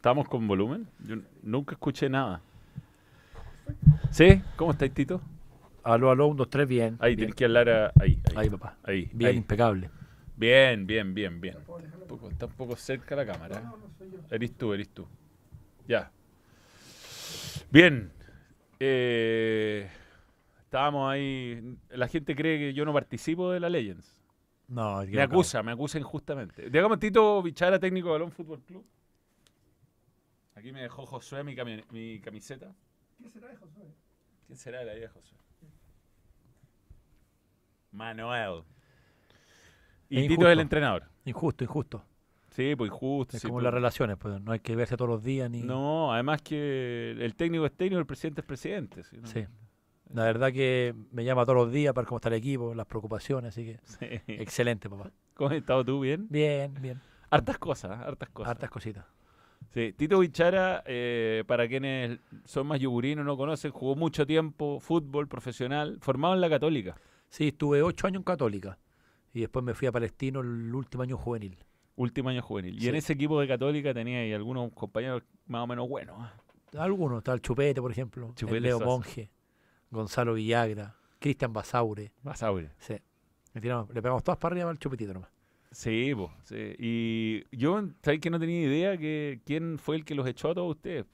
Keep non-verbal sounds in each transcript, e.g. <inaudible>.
¿Estamos con volumen? Yo nunca escuché nada. ¿Sí? ¿Cómo estáis, Tito? Aló, aló, un, dos, tres, bien. Ahí, tienes que hablar ahí, ahí, papá. Ahí. Bien, impecable. Bien, bien, bien, bien. está un poco cerca la cámara. ¿eh? Eres tú, eres tú. Ya. Bien. Eh, estábamos ahí. La gente cree que yo no participo de la Legends. No, me acusa, me acusa injustamente. Digamos, Tito Bichara, técnico de Balón Fútbol Club. Aquí me dejó Josué mi, camiseta. ¿Quién será de Josué? ¿Quién será de la vida de Josué? Manuel. Y Tito es el entrenador. Injusto, injusto. Sí, pues injusto. Es como pues. las relaciones, pues no hay que verse todos los días ni. No, además que el técnico es técnico, el presidente es presidente. Sí. La verdad que me llama todos los días para cómo está el equipo, las preocupaciones, así que. <laughs> Excelente, papá. ¿Cómo has estado tú? ¿Bien? Bien, bien. Hartas cosas, hartas cosas. Hartas cositas. Sí, Tito Bichara, eh, para quienes son más yugurinos, no conocen, jugó mucho tiempo fútbol profesional, formado en la Católica. Sí, estuve ocho años en Católica y después me fui a Palestino el último año juvenil. Último año juvenil. Y en ese equipo de Católica tenía ahí algunos compañeros más o menos buenos. ¿ah? Algunos, tal el Chupete, por ejemplo, Leo Monge, Gonzalo Villagra, Cristian Basaure. Basaure. Sí. Le, le pegamos todas para arriba al Chupetito nomás. Sí, Y yo, ¿sabéis que no tenía idea que quién fue el que los echó a todos ustedes?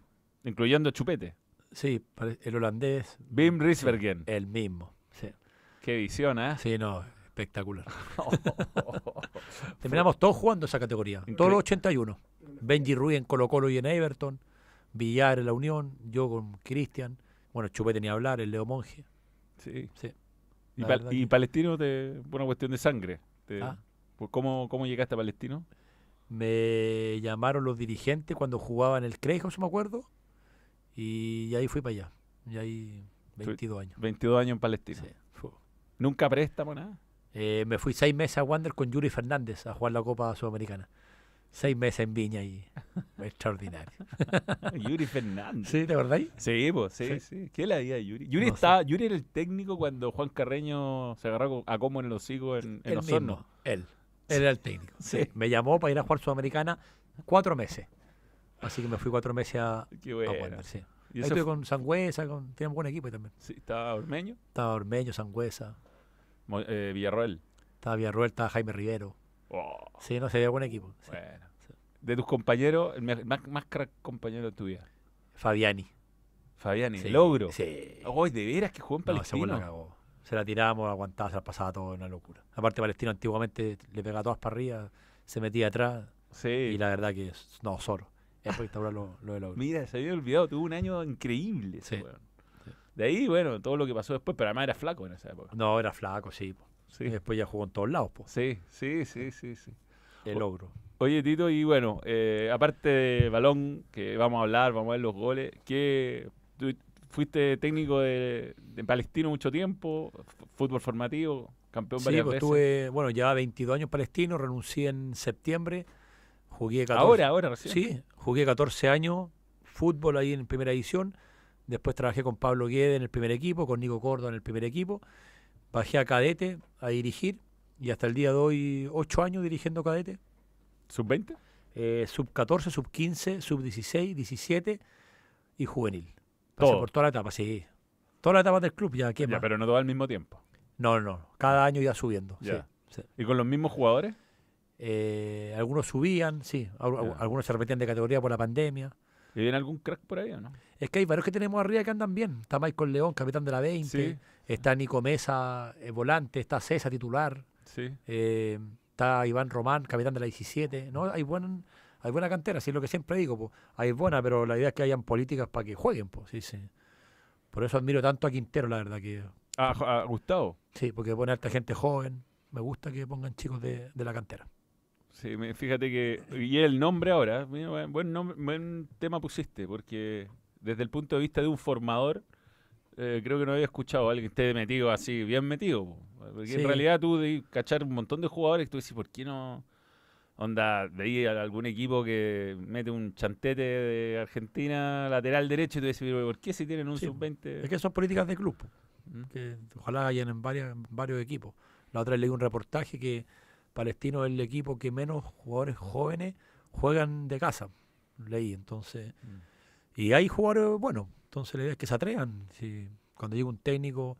Incluyendo a Chupete. Sí, el holandés. Bim Riesbergen. El mismo, sí. Qué visión, ¿eh? Sí, no, espectacular. <laughs> Terminamos todos jugando esa categoría, todos los 81. Benji Ruiz en Colo Colo y en Everton, Villar en La Unión, yo con Cristian, bueno, Chupete ni hablar, el Leo Monge. Sí. sí. Y, Palestino, de, una cuestión de sangre. Ah. Pues, ¿Cómo, llegaste a Palestino? Me llamaron los dirigentes cuando jugaba en el Creijo, si me acuerdo, y ahí fui para allá. Y ahí 22 años. 22 años en Palestina, Sí. ¿Nunca préstamo, nada? Eh, me fui seis meses a Wander con Yuri Fernández a jugar la Copa Sudamericana. Seis meses en Viña y <laughs> extraordinario. <laughs> Yuri Fernández. ¿Sí, te acordáis? Sí, pues, sí, sí. ¿Qué le idea a Yuri? Yuri, Yuri era el técnico cuando Juan Carreño se agarró a como en el hocico en, en Osorno. Él era el técnico. <laughs> Sí. Me llamó para ir a jugar Sudamericana cuatro meses. Así que me fui cuatro meses a, Qué a Ahí estuve con Sangüesa, con, un buen equipo también. Sí, ¿Estaba Ormeño? Estaba Ormeño, Sangüesa. Eh, Villarroel. Estaba Villarroel, estaba Jaime Rivero. Oh. Sí, no, sé, veía buen equipo. Bueno. De tus compañeros, el más, crack compañero tuyo. Fabiani. Fabiani, ¿el logro. Sí. Hoy de veras que jugó en Palestino. No, la se la tirábamos, aguantaba, se la pasaba todo, una locura. Aparte Palestino antiguamente le pegaba todas para arriba, se metía atrás. Sí. Y la verdad que, no, solo. Es espectacular lo, lo del ogro. Mira, se había olvidado, tuvo un año increíble. sí. De ahí, bueno, todo lo que pasó después, pero además era flaco en esa época. No, era flaco, sí. sí. después ya jugó en todos lados, pues. Sí, sí, sí, sí, sí. El ogro. Oye, Tito, y bueno, eh, aparte de balón, que vamos a hablar, vamos a ver los goles, ¿qué fuiste técnico de, Palestino mucho tiempo, fútbol formativo, campeón sí, pues, Tuve, bueno, llevaba 22 años Palestino, renuncié en septiembre, jugué 14, Ahora, ahora recién. Sí, jugué 14 años fútbol ahí en primera edición, después trabajé con Pablo Guedes en el primer equipo, con Nico Córdoba en el primer equipo, bajé a cadete a dirigir y hasta el día de hoy 8 años dirigiendo cadete. ¿Sub 20? Eh, sub 14, sub 15, sub 16, 17 y juvenil por toda la etapa, sí. Toda la etapa del club ya, ¿quién pero no todo al mismo tiempo. No, no, cada año iba subiendo. Sí, ¿Y con los mismos jugadores? Eh, algunos subían, sí. Algunos se repetían de categoría por la pandemia. ¿Y viene algún crack por ahí o no? Es que hay varios que tenemos arriba que andan bien. Está Michael León, capitán de la 20. Está Nico Mesa, eh, volante. Está César, titular. Sí. Eh, está Iván Román, capitán de la 17. ¿no? Hay buen, hay buena cantera, sí es lo que siempre digo, pues, hay buena, pero la idea es que hayan políticas para que jueguen, pues, sí, sí. Por eso admiro tanto a Quintero, la verdad que... ¿A, Gustavo? Sí, porque pone harta gente joven, me gusta que pongan chicos de, la cantera. Sí, fíjate que. Y el nombre ahora, buen, tema pusiste, porque desde el punto de vista de un formador, eh, creo que no había escuchado a alguien que esté metido así, bien metido. Porque en realidad tú de cachar un montón de jugadores y tú dices, ¿por qué no.? Onda, de ahí algún equipo que mete un chantete de Argentina lateral derecho y tú decís, ¿por qué si tienen un sub-20? Es que son políticas de club, mm. ojalá hayan en, varias, varios equipos. La otra vez leí un reportaje que Palestino es el equipo que menos jugadores jóvenes juegan de casa. Leí, entonces. Mm. Y hay jugadores, bueno, entonces la idea es que se atrevan. Si, cuando llega un técnico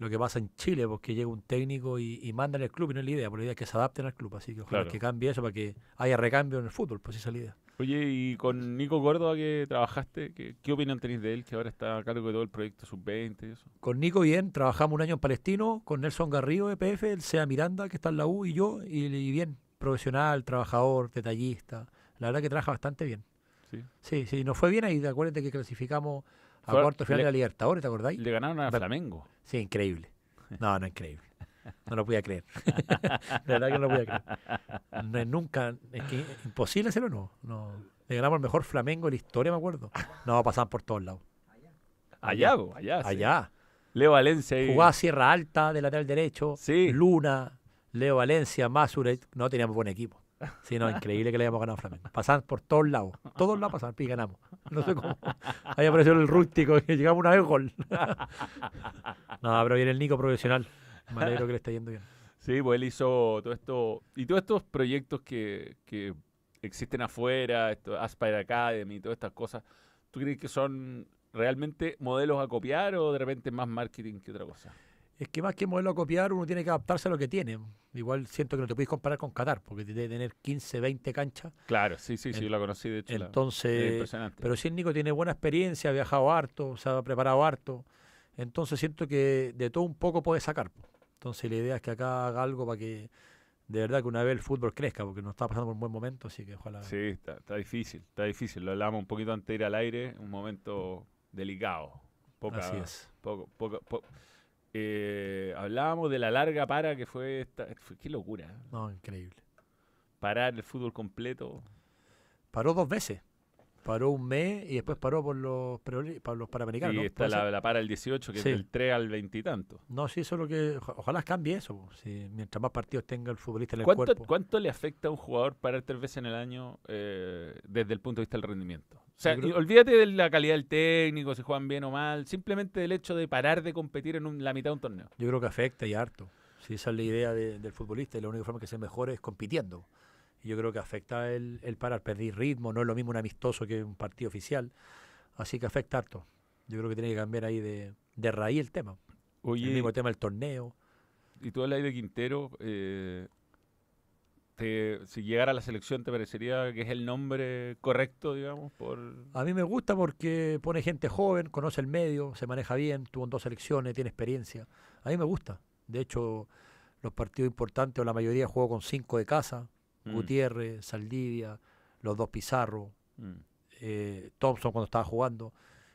lo que pasa en Chile, porque llega un técnico y, y mandan el club y no es la idea, porque la idea es que se adapten al club, así que ojalá que cambie eso para que haya recambio en el fútbol, pues esa es la idea. Oye, y con Nico ¿a que trabajaste, ¿qué, opinión tenéis de él que ahora está a cargo de todo el proyecto Sub-20 Con Nico bien, trabajamos un año en Palestino, con Nelson Garrido, EPF, el Sea Miranda, que está en la U, y yo, y, bien, profesional, trabajador, detallista, la verdad que trabaja bastante bien. Sí, sí, sí nos fue bien ahí, acuérdate que clasificamos a cuarto final de la Libertadores, ¿te acordáis? Le ganaron a Flamengo. Sí, increíble. No, no, increíble. No lo podía creer. <laughs> de verdad que no lo podía creer. No, nunca, es que imposible hacerlo, no. no. Le ganamos el mejor Flamengo de la historia, me acuerdo. No, pasaban por todos lados. Allá, allá. Allá. allá. Leo Valencia. Y... Jugaba Sierra Alta de lateral derecho. Sí. Luna, Leo Valencia, Masuret. No teníamos buen equipo. Sí, no, increíble que le hayamos ganado a Flamengo. Pasar por todos lados, todos lados pasar y ganamos. No sé cómo. Ahí apareció el rústico, y llegamos una vez gol. No, pero viene el Nico profesional. Me alegro que le esté yendo bien. Sí, pues él hizo todo esto. Y todos estos proyectos que, que existen afuera, esto, Aspire Academy, todas estas cosas, ¿tú crees que son realmente modelos a copiar o de repente más marketing que otra cosa? es que más que modelo a copiar, uno tiene que adaptarse a lo que tiene. Igual siento que no te puedes comparar con Qatar, porque tiene que tener 15, 20 canchas. Claro, sí, sí, sí, yo la conocí de hecho. Entonces, pero sí, Nico tiene buena experiencia, ha viajado harto, se ha preparado harto. Entonces siento que de todo un poco puede sacar. Entonces la idea es que acá haga algo para que de verdad que una vez el fútbol crezca, porque nos está pasando por un buen momento, así que ojalá. Sí, está, difícil, está difícil. Lo hablábamos un poquito antes de ir al aire, un momento delicado. así es. poco, poco eh, hablábamos de la larga para que fue esta. Fue, qué locura. No, increíble. Parar el fútbol completo. Paró dos veces. Paró un mes y después paró por los, para los Panamericanos. está la, para el 18, que es del 3 al 20 y tanto. No, sí, eso es lo que. Ojalá cambie eso. mientras más partidos tenga el futbolista en el ¿Cuánto, cuerpo. ¿Cuánto le afecta a un jugador parar tres veces en el año eh, desde el punto de vista del rendimiento? O sea, olvídate de la calidad del técnico, si juegan bien o mal, simplemente del hecho de parar de competir en la mitad de un torneo. Yo creo que afecta y harto. Si esa es la idea del futbolista y la única forma que se mejore es compitiendo yo creo que afecta el, el parar, perder ritmo, no es lo mismo un amistoso que un partido oficial. Así que afecta harto. Yo creo que tiene que cambiar ahí de, raíz el tema. el mismo tema del torneo. Y tú el de Quintero, eh, si llegara a la selección, ¿te parecería que es el nombre correcto, digamos? Por... A mí me gusta porque pone gente joven, conoce el medio, se maneja bien, tuvo en dos selecciones, tiene experiencia. A mí me gusta. De hecho, los partidos importantes o la mayoría juego con cinco de casa, Mm. Gutiérrez, Saldivia, los dos Pizarro, mm. eh, Thompson cuando estaba jugando.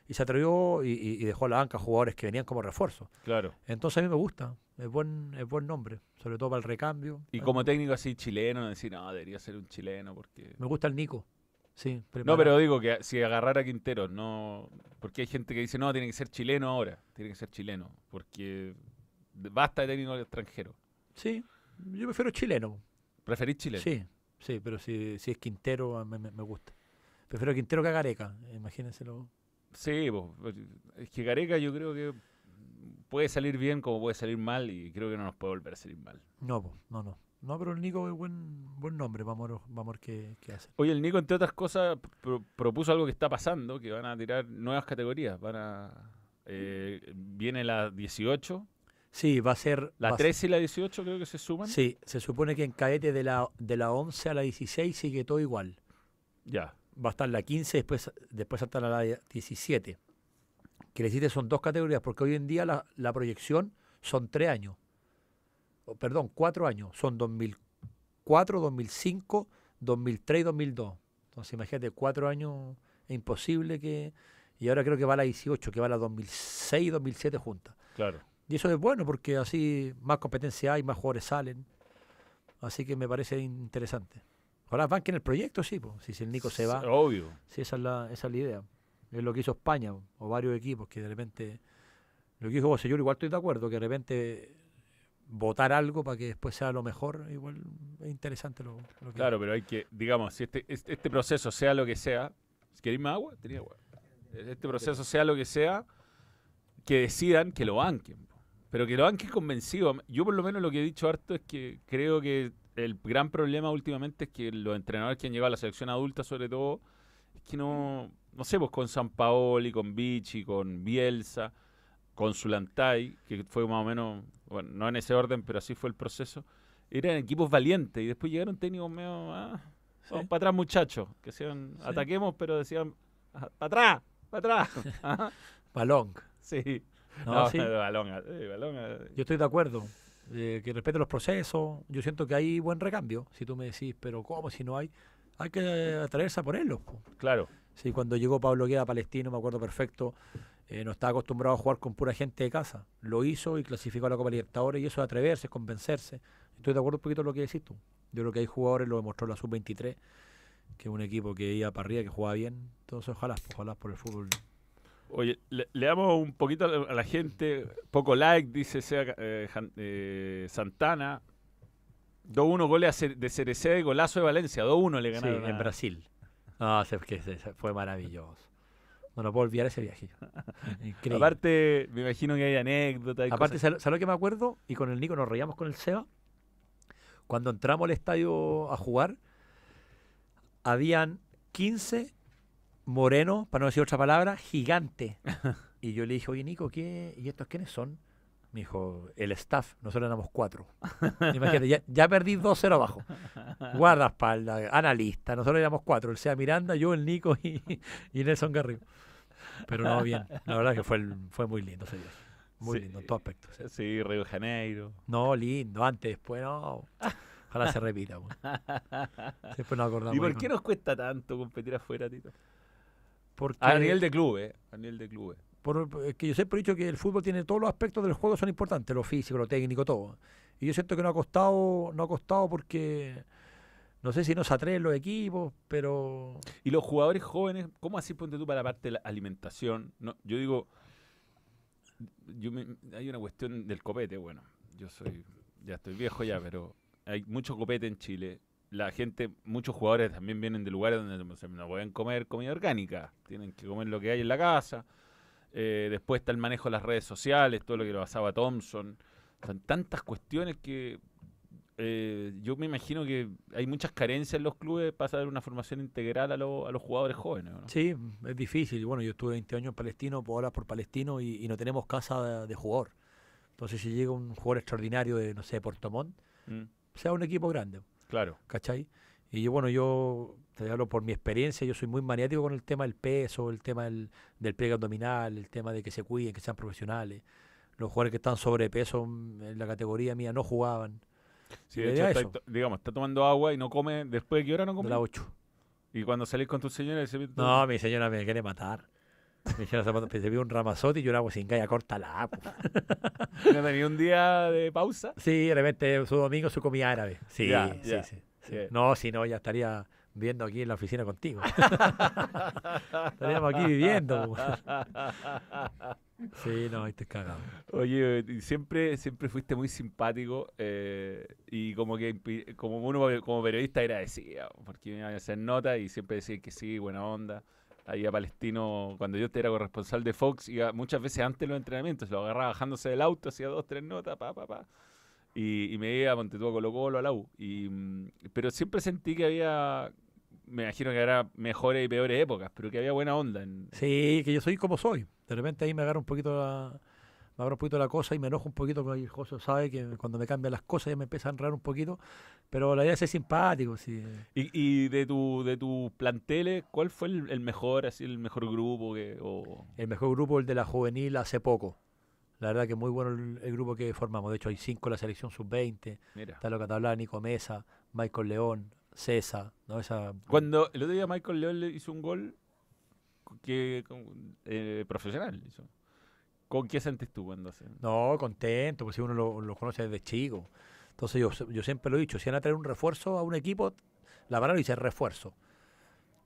Y se atrevió y, dejó a la banca jugadores que venían como refuerzo. Claro. Entonces a mí me gusta, es buen, es buen nombre, sobre todo para el recambio. Y como técnico así chileno, decir, no, debería ser un chileno porque... Me gusta el Nico. Sí, no, pero digo que si agarrara Quintero, no. Porque hay gente que dice, no, tiene que ser chileno ahora, tiene que ser chileno, porque basta de técnico extranjero. Sí, yo prefiero chileno. ¿Preferís Chile? Sí, sí, pero si, si es Quintero me, me, gusta. Prefiero Quintero que a Gareca, imagínenselo. Sí, es que Gareca yo creo que puede salir bien como puede salir mal y creo que no nos puede volver a salir mal. No, no, no. No, pero el Nico es buen, buen nombre, vamos a, vamos ver qué, hace. Oye, el Nico, entre otras cosas, propuso algo que está pasando, que van a tirar nuevas categorías. para eh, viene la 18, Sí, va a ser... La 13 y la 18 creo que se suman. Sí, se supone que en caete de la, de la 11 a la 16 sigue todo igual. Ya. Va a estar la 15, después, después hasta la 17. Que le son dos categorías, porque hoy en día la, proyección son tres años. perdón, cuatro años. Son 2004, 2005, 2003 y 2002. Entonces imagínate, cuatro años es imposible que... Y ahora creo que va a la 18, que va a la 2006 y 2007 juntas. Claro. Y eso es bueno porque así más competencia hay, más jugadores salen. Así que me parece interesante. Ojalá banquen el proyecto, sí, si el Nico se va. Obvio. Sí, esa es, la, esa la idea. Es lo que hizo España o varios equipos que de repente. Lo que dijo José, yo igual estoy de acuerdo, que de repente votar algo para que después sea lo mejor, igual es interesante lo, lo que. Claro, pero hay que, digamos, si este, este, este proceso sea lo que sea, si queréis más agua, tenía agua. Este proceso sea lo que sea, que decidan que lo banquen. Pero que lo han que convencido. Yo por lo menos lo que he dicho harto es que creo que el gran problema últimamente es que los entrenadores que han llegado a la selección adulta sobre todo, es que no, no sé, pues con San Paoli, con Vichy, con Bielsa, con Sulantay que fue más o menos, bueno, no en ese orden, pero así fue el proceso, eran equipos valientes y después llegaron técnicos medio, ah, para atrás muchachos, que decían, ataquemos, pero decían, ah, para atrás, para atrás. Balón. <laughs> Sí. No, <laughs> Balón, balón, eh. Yo estoy de acuerdo. Eh, que respete los procesos. Yo siento que hay buen recambio. Si tú me decís, pero ¿cómo si no hay? Hay que atreverse a ponerlo Claro. Sí, cuando llegó Pablo Gueda Palestino, me acuerdo perfecto, eh, no estaba acostumbrado a jugar con pura gente de casa. Lo hizo y clasificó a la Copa Libertadores y eso es atreverse, convencerse. Estoy de acuerdo un poquito con lo que decís tú. Yo creo que hay jugadores, lo demostró la Sub-23, que es un equipo que iba para arriba, que jugaba bien. Entonces, ojalá, ojalá por el fútbol Oye, le, damos un poquito a la gente, poco like, dice sea, eh, eh, Santana. 2-1 goles de Cereceda y golazo de Valencia. 2-1 le ganaron. Sí, en Brasil. fue maravilloso. No, puedo olvidar ese viaje. <laughs> Increíble. Aparte, me imagino que hay anécdotas. Aparte, ¿sabes lo que me acuerdo? Y con el Nico nos reíamos con el Seba. Cuando entramos al estadio a jugar, habían 15 moreno, para no decir otra palabra, gigante. <laughs> y yo le dije, oye Nico, ¿qué, ¿y estos quiénes son? Me dijo, el staff, nosotros éramos cuatro. Imagínate, ya, perdí 2-0 abajo. Guardaespaldas, analista, nosotros éramos cuatro. El Sea Miranda, yo, el Nico y, Nelson Garrido. Pero no, bien. La verdad que fue, muy lindo señor Muy lindo en todos aspectos. Sí. Río de Janeiro. No, lindo, antes, después, no. Ojalá se repita. Pues. Después nos acordamos. ¿Y por qué nos cuesta tanto competir afuera, Tito? Ah, a nivel de club, eh, a nivel de club. Eh. Por, yo siempre he dicho que el fútbol tiene todos los aspectos del juego son importantes, lo físico, lo técnico, todo. Y yo siento que no ha costado, no ha costado porque no sé si nos atraen los equipos, pero... Y los jugadores jóvenes, ¿cómo así ponte tú para la parte de la alimentación? No, yo digo, hay una cuestión del copete, bueno, yo soy, ya estoy viejo ya, pero hay mucho copete en Chile la gente, muchos jugadores también vienen de lugares donde no pueden comer comida orgánica, tienen que comer lo que hay en la casa. Eh, después está el manejo de las redes sociales, todo lo que lo basaba Thompson. Son tantas cuestiones que eh, yo me imagino que hay muchas carencias en los clubes para dar una formación integral a, a los jugadores jóvenes. Sí, es difícil. Bueno, yo estuve 20 años en Palestino, ahora por Palestino y, no tenemos casa de, jugador. Entonces, si llega un jugador extraordinario de, no sé, Portomón, mm. sea un equipo grande. Claro. ¿Cachai? Y yo, bueno, yo te hablo por mi experiencia, yo soy muy maniático con el tema del peso, el tema del, del pliegue abdominal, el tema de que se cuiden, que sean profesionales. Los jugadores que están sobrepeso en la categoría mía no jugaban. Sí, de hecho, digamos, está tomando agua y no come, ¿después de qué hora no come? De las 8. ¿Y cuando salís con tus señora? No, mi señora me quiere matar me dijeron, se vio un ramazote y yo era sin calla, corta la ¿No <laughs> tenía un día de pausa? Sí, de repente su domingo su comida árabe. Sí, sí, sí, No, si no, ya estaría viendo aquí en la oficina contigo. <laughs> Estaríamos aquí viviendo. <laughs> sí, no, ahí te cagado. Oye, siempre, siempre fuiste muy simpático eh, y como que como uno como periodista agradecía, porque me a hacer notas y siempre decía que sí, buena onda ahí a Palestino, cuando yo era corresponsal de Fox, iba muchas veces antes de los entrenamientos, lo agarraba bajándose del auto, hacía dos, tres notas, pa, pa, pa. Y, me iba a Montetúa Colo Colo, a la U. Y, mm, pero siempre sentí que había, me imagino que habrá mejores y peores épocas, pero que había buena onda. En... Sí, que yo soy como soy. De repente ahí me agarra un poquito la me abro un poquito la cosa y me enojo un poquito con el José, sabe que cuando me cambian las cosas ya me empieza a enredar un poquito, pero la idea es ser simpático. Sí. ¿Y, de tu de tu cuál fue el, mejor, así el mejor grupo? Que, El mejor grupo, el de la juvenil hace poco. La verdad que muy bueno el, grupo que formamos. De hecho, hay cinco en la selección sub-20. Está lo que te hablaba Nico Mesa, Michael León, César. Cuando el otro día Michael León le hizo un gol que eh, profesional. Hizo. ¿Con qué sentís tú cuando No, contento, porque si uno lo, conoce desde chico. Entonces yo, yo siempre lo he dicho, si van a traer un refuerzo a un equipo, la palabra dice refuerzo.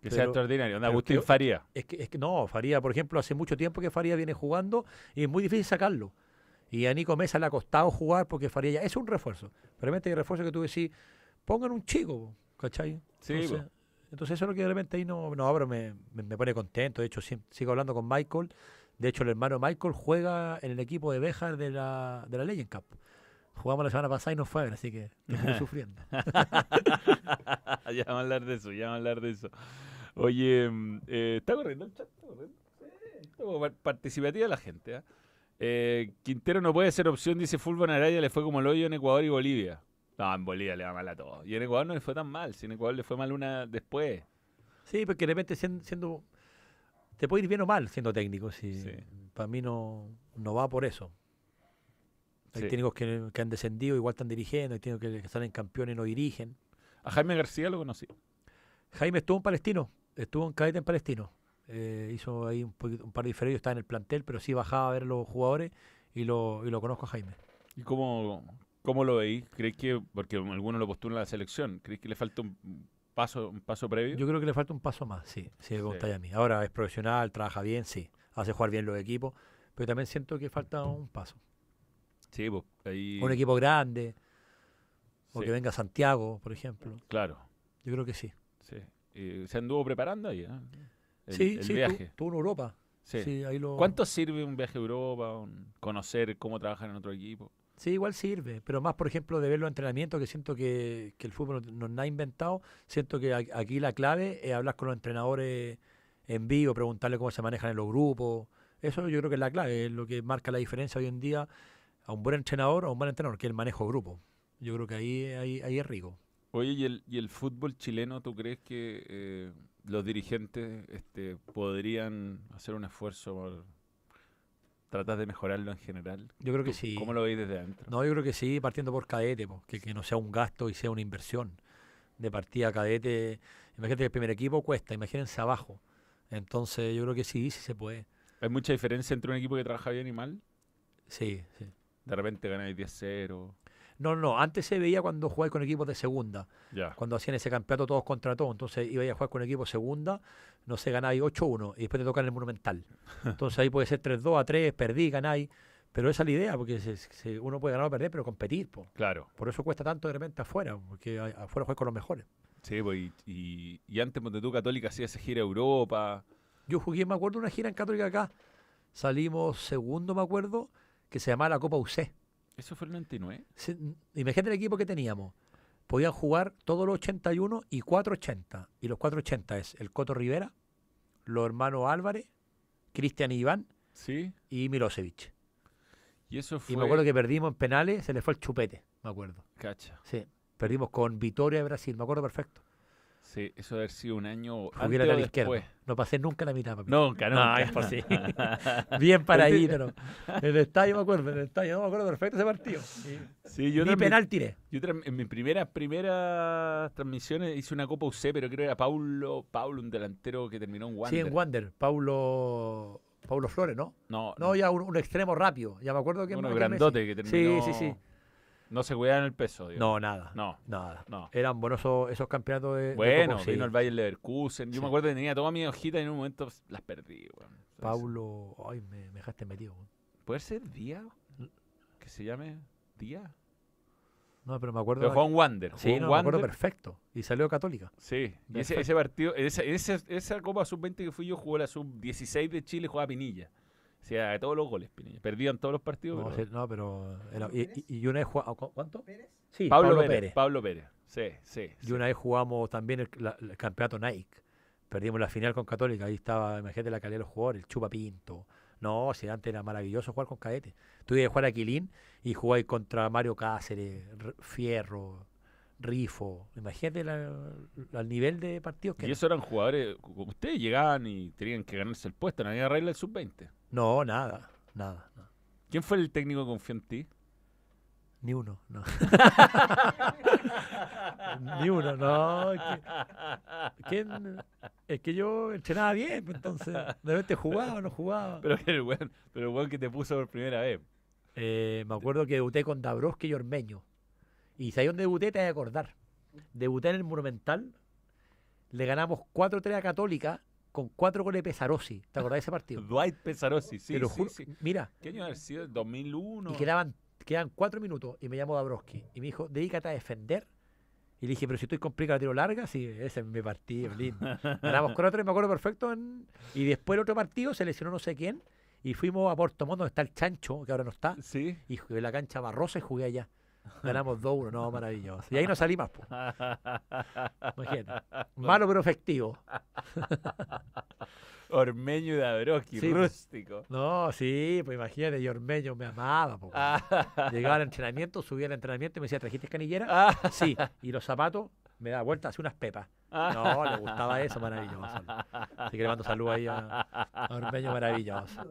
Que sea extraordinario. Agustín Faría. Es que, es que, no, Faría, por ejemplo, hace mucho tiempo que Faría viene jugando y es muy difícil sacarlo. Y a Nico Mesa le ha costado jugar porque Faría ya es un refuerzo. Realmente hay refuerzo que tú decís, pongan un chico, ¿cachai? Sí. Entonces, eso es lo que realmente ahí no, no me, me, pone contento. De hecho, sigo hablando con Michael de hecho, el hermano Michael juega en el equipo de bejar de la, de Legend Cup. Jugamos la semana pasada y nos fue a ver, así que estoy <laughs> sufriendo. <laughs> ya vamos a hablar de eso, ya vamos a hablar de eso. Oye, mm, eh, ¿está corriendo el chat? ¿Está corriendo? Participativa la gente. ¿ah? Eh, Quintero no puede ser opción, dice Fulvio Araya, le fue como el hoyo en Ecuador y Bolivia. No, en Bolivia le va mal a todos. Y en Ecuador no le fue tan mal, si en Ecuador le fue mal una después. Sí, porque de repente siendo te puede ir bien o mal siendo técnico. Para mí no, va por eso. Hay técnicos que, han descendido, igual están dirigiendo, hay técnicos que, estar salen campeones y no dirigen. A Jaime García lo conocí. Jaime estuvo en Palestino, estuvo en cadete en Palestino. Eh, hizo ahí un, par de diferidos, estaba en el plantel, pero sí bajaba a ver los jugadores y lo, conozco a Jaime. ¿Y cómo, cómo lo veis? ¿Crees que, porque alguno lo postulan a la selección, ¿crees que le falta un paso, un paso previo. Yo creo que le falta un paso más, sí, mí. Ahora es profesional, trabaja bien, sí, hace jugar bien los equipos, pero también siento que falta un paso. Sí, pues Un equipo grande, o que venga Santiago, por ejemplo. Claro. Yo creo que sí. Sí. se anduvo preparando ahí, ah? el, sí, sí, viaje. en Europa. Sí. ahí lo... ¿Cuánto sirve un viaje a Europa, conocer cómo trabajan en otro equipo? Sí, igual sirve, pero más por ejemplo de ver los entrenamientos, que siento que, el fútbol nos ha inventado, siento que aquí la clave es hablar con los entrenadores en vivo, preguntarle cómo se manejan en los grupos, eso yo creo que es la clave, es lo que marca la diferencia hoy en día a un buen entrenador o a un mal entrenador, que es el manejo grupo. Yo creo que ahí, ahí, ahí es rico. Oye, ¿y el, ¿y el, fútbol chileno tú crees que eh, los dirigentes este, podrían hacer un esfuerzo por ¿Tratas de mejorarlo en general? Yo creo que sí. ¿Cómo lo veis desde adentro? No, yo creo que sí, partiendo por cadete, que, que, no sea un gasto y sea una inversión. De partida cadete, imagínate que el primer equipo cuesta, imagínense abajo. Entonces yo creo que sí, sí se puede. ¿Hay mucha diferencia entre un equipo que trabaja bien y mal? Sí, sí. De repente ganáis 10-0. No, no, antes se veía cuando jugáis con equipos de segunda. Cuando hacían ese campeonato todos contra todos. Entonces iba a jugar con equipos segunda, no sé, ganáis 8-1 y después te tocan el Monumental. <laughs> Entonces ahí puede ser 3-2 a 3, perdí, ganáis. Pero esa es la idea, porque uno puede ganar o perder, pero competir. Claro. Por eso cuesta tanto de repente afuera, porque afuera juegas con los mejores. Sí, pues, y, antes cuando tú Católica hacía esa gira a Europa. Yo jugué, me acuerdo, una gira en Católica acá. Salimos segundo, me acuerdo, que se llamaba la Copa UC. ¿Eso fue el 99? imagínate el equipo que teníamos. Podían jugar todos los 81 y 480. Y los 480 es el Coto Rivera, los hermanos Álvarez, Cristian y Iván ¿Sí? y Milosevic. Y eso Y me acuerdo que perdimos en penales, se le fue el chupete, me acuerdo. Cacha. Sí, perdimos con Vitoria de Brasil, me acuerdo perfecto. Sí, eso debe haber sido un año después. No pasé nunca la mirada. Papi. Nunca, nunca. No, es por sí. <laughs> Bien para ahí, pero en el estadio me acuerdo, en el estadio no me acuerdo perfecto ese partido. sí yo Ni penal tiré. Yo en mis primeras primeras transmisiones hice una Copa UC, pero creo que era Paulo, Paulo un delantero que terminó en Wander. Sí, en Wander. Paulo, Paulo Flores, ¿no? No, no, ya un, extremo rápido. Ya me acuerdo que... Uno grandote que terminó... Sí, sí, sí. No se cuidaban el peso, digo. No, nada. No. Nada. No. Eran buenos esos, campeonatos de. Bueno, vino el Bayern Leverkusen. Yo me acuerdo que tenía toda mi hojita y en un momento las perdí, weón. Paulo. Ay, me, dejaste metido, ¿Puede ser Día? ¿Que se llame Día? No, pero me acuerdo. Pero fue un Wander. Sí, me acuerdo perfecto. Y salió Católica. Sí. Y ese, ese, partido, esa, esa, Copa Sub-20 que fui yo, jugó la Sub-16 de Chile, jugaba Pinilla. Sí, a todos los goles, Perdían todos los partidos. No, pero, y, una vez jugamos. ¿Cuánto? Pablo, Pérez, Pablo Pérez, sí, sí. Y una vez jugamos también el, campeonato Nike. Perdimos la final con Católica. Ahí estaba, imagínate la calidad de los jugadores, el pinto No, si antes era maravilloso jugar con cadete tuve que jugar a Quilín y jugué contra Mario Cáceres, Fierro, Rifo. Imagínate el nivel de partidos que. Y esos eran jugadores. Ustedes llegaban y tenían que ganarse el puesto, no había regla del sub-20. No, nada, nada. ¿Quién fue el técnico que confió en ti? Ni uno, no. <laughs> Ni uno, no. Es que yo entrenaba bien, pues, entonces de repente jugaba, no jugaba. Pero el buen, que te puso por primera vez. Eh, me acuerdo que debuté con Dabrowski y Ormeño. Y si ahí donde debuté, te voy a acordar. Debuté en el Monumental. Le ganamos 4-3 a Católica con cuatro goles de Pesarossi. ¿Te acordás de ese partido? <laughs> Dwight Pesarossi, sí. sí, Mira. ¿Qué año ha sido? 2001. Y quedaban, quedan cuatro minutos y me llamó Dabrowski y me dijo, dedícate a defender. Y le dije, pero si estoy complicado tiro larga, sí, ese es mi partido, lindo. <laughs> Ganamos otro y me acuerdo perfecto. y después el otro partido se lesionó no sé quién y fuimos a Puerto Montt, donde está el Chancho, que ahora no está. Sí. Y jugué la cancha Barrosa y jugué allá. <laughs> Ganamos dos 1 no, maravilloso. Y ahí no salí más, po. <laughs> Imagínate. Malo pero efectivo. <laughs> Ormeño de abroqui rústico. No, sí, pues imagínate, y Ormeño me amaba. Ah. Llegaba al entrenamiento, subía al entrenamiento y me decía, ¿trajiste canillera? Ah. sí. ¿Y los zapatos? me da vuelta, hace unas pepas. Ah. No, le gustaba eso, maravilloso. Así que le mando saludos ahí a, Orbeño Maravilloso.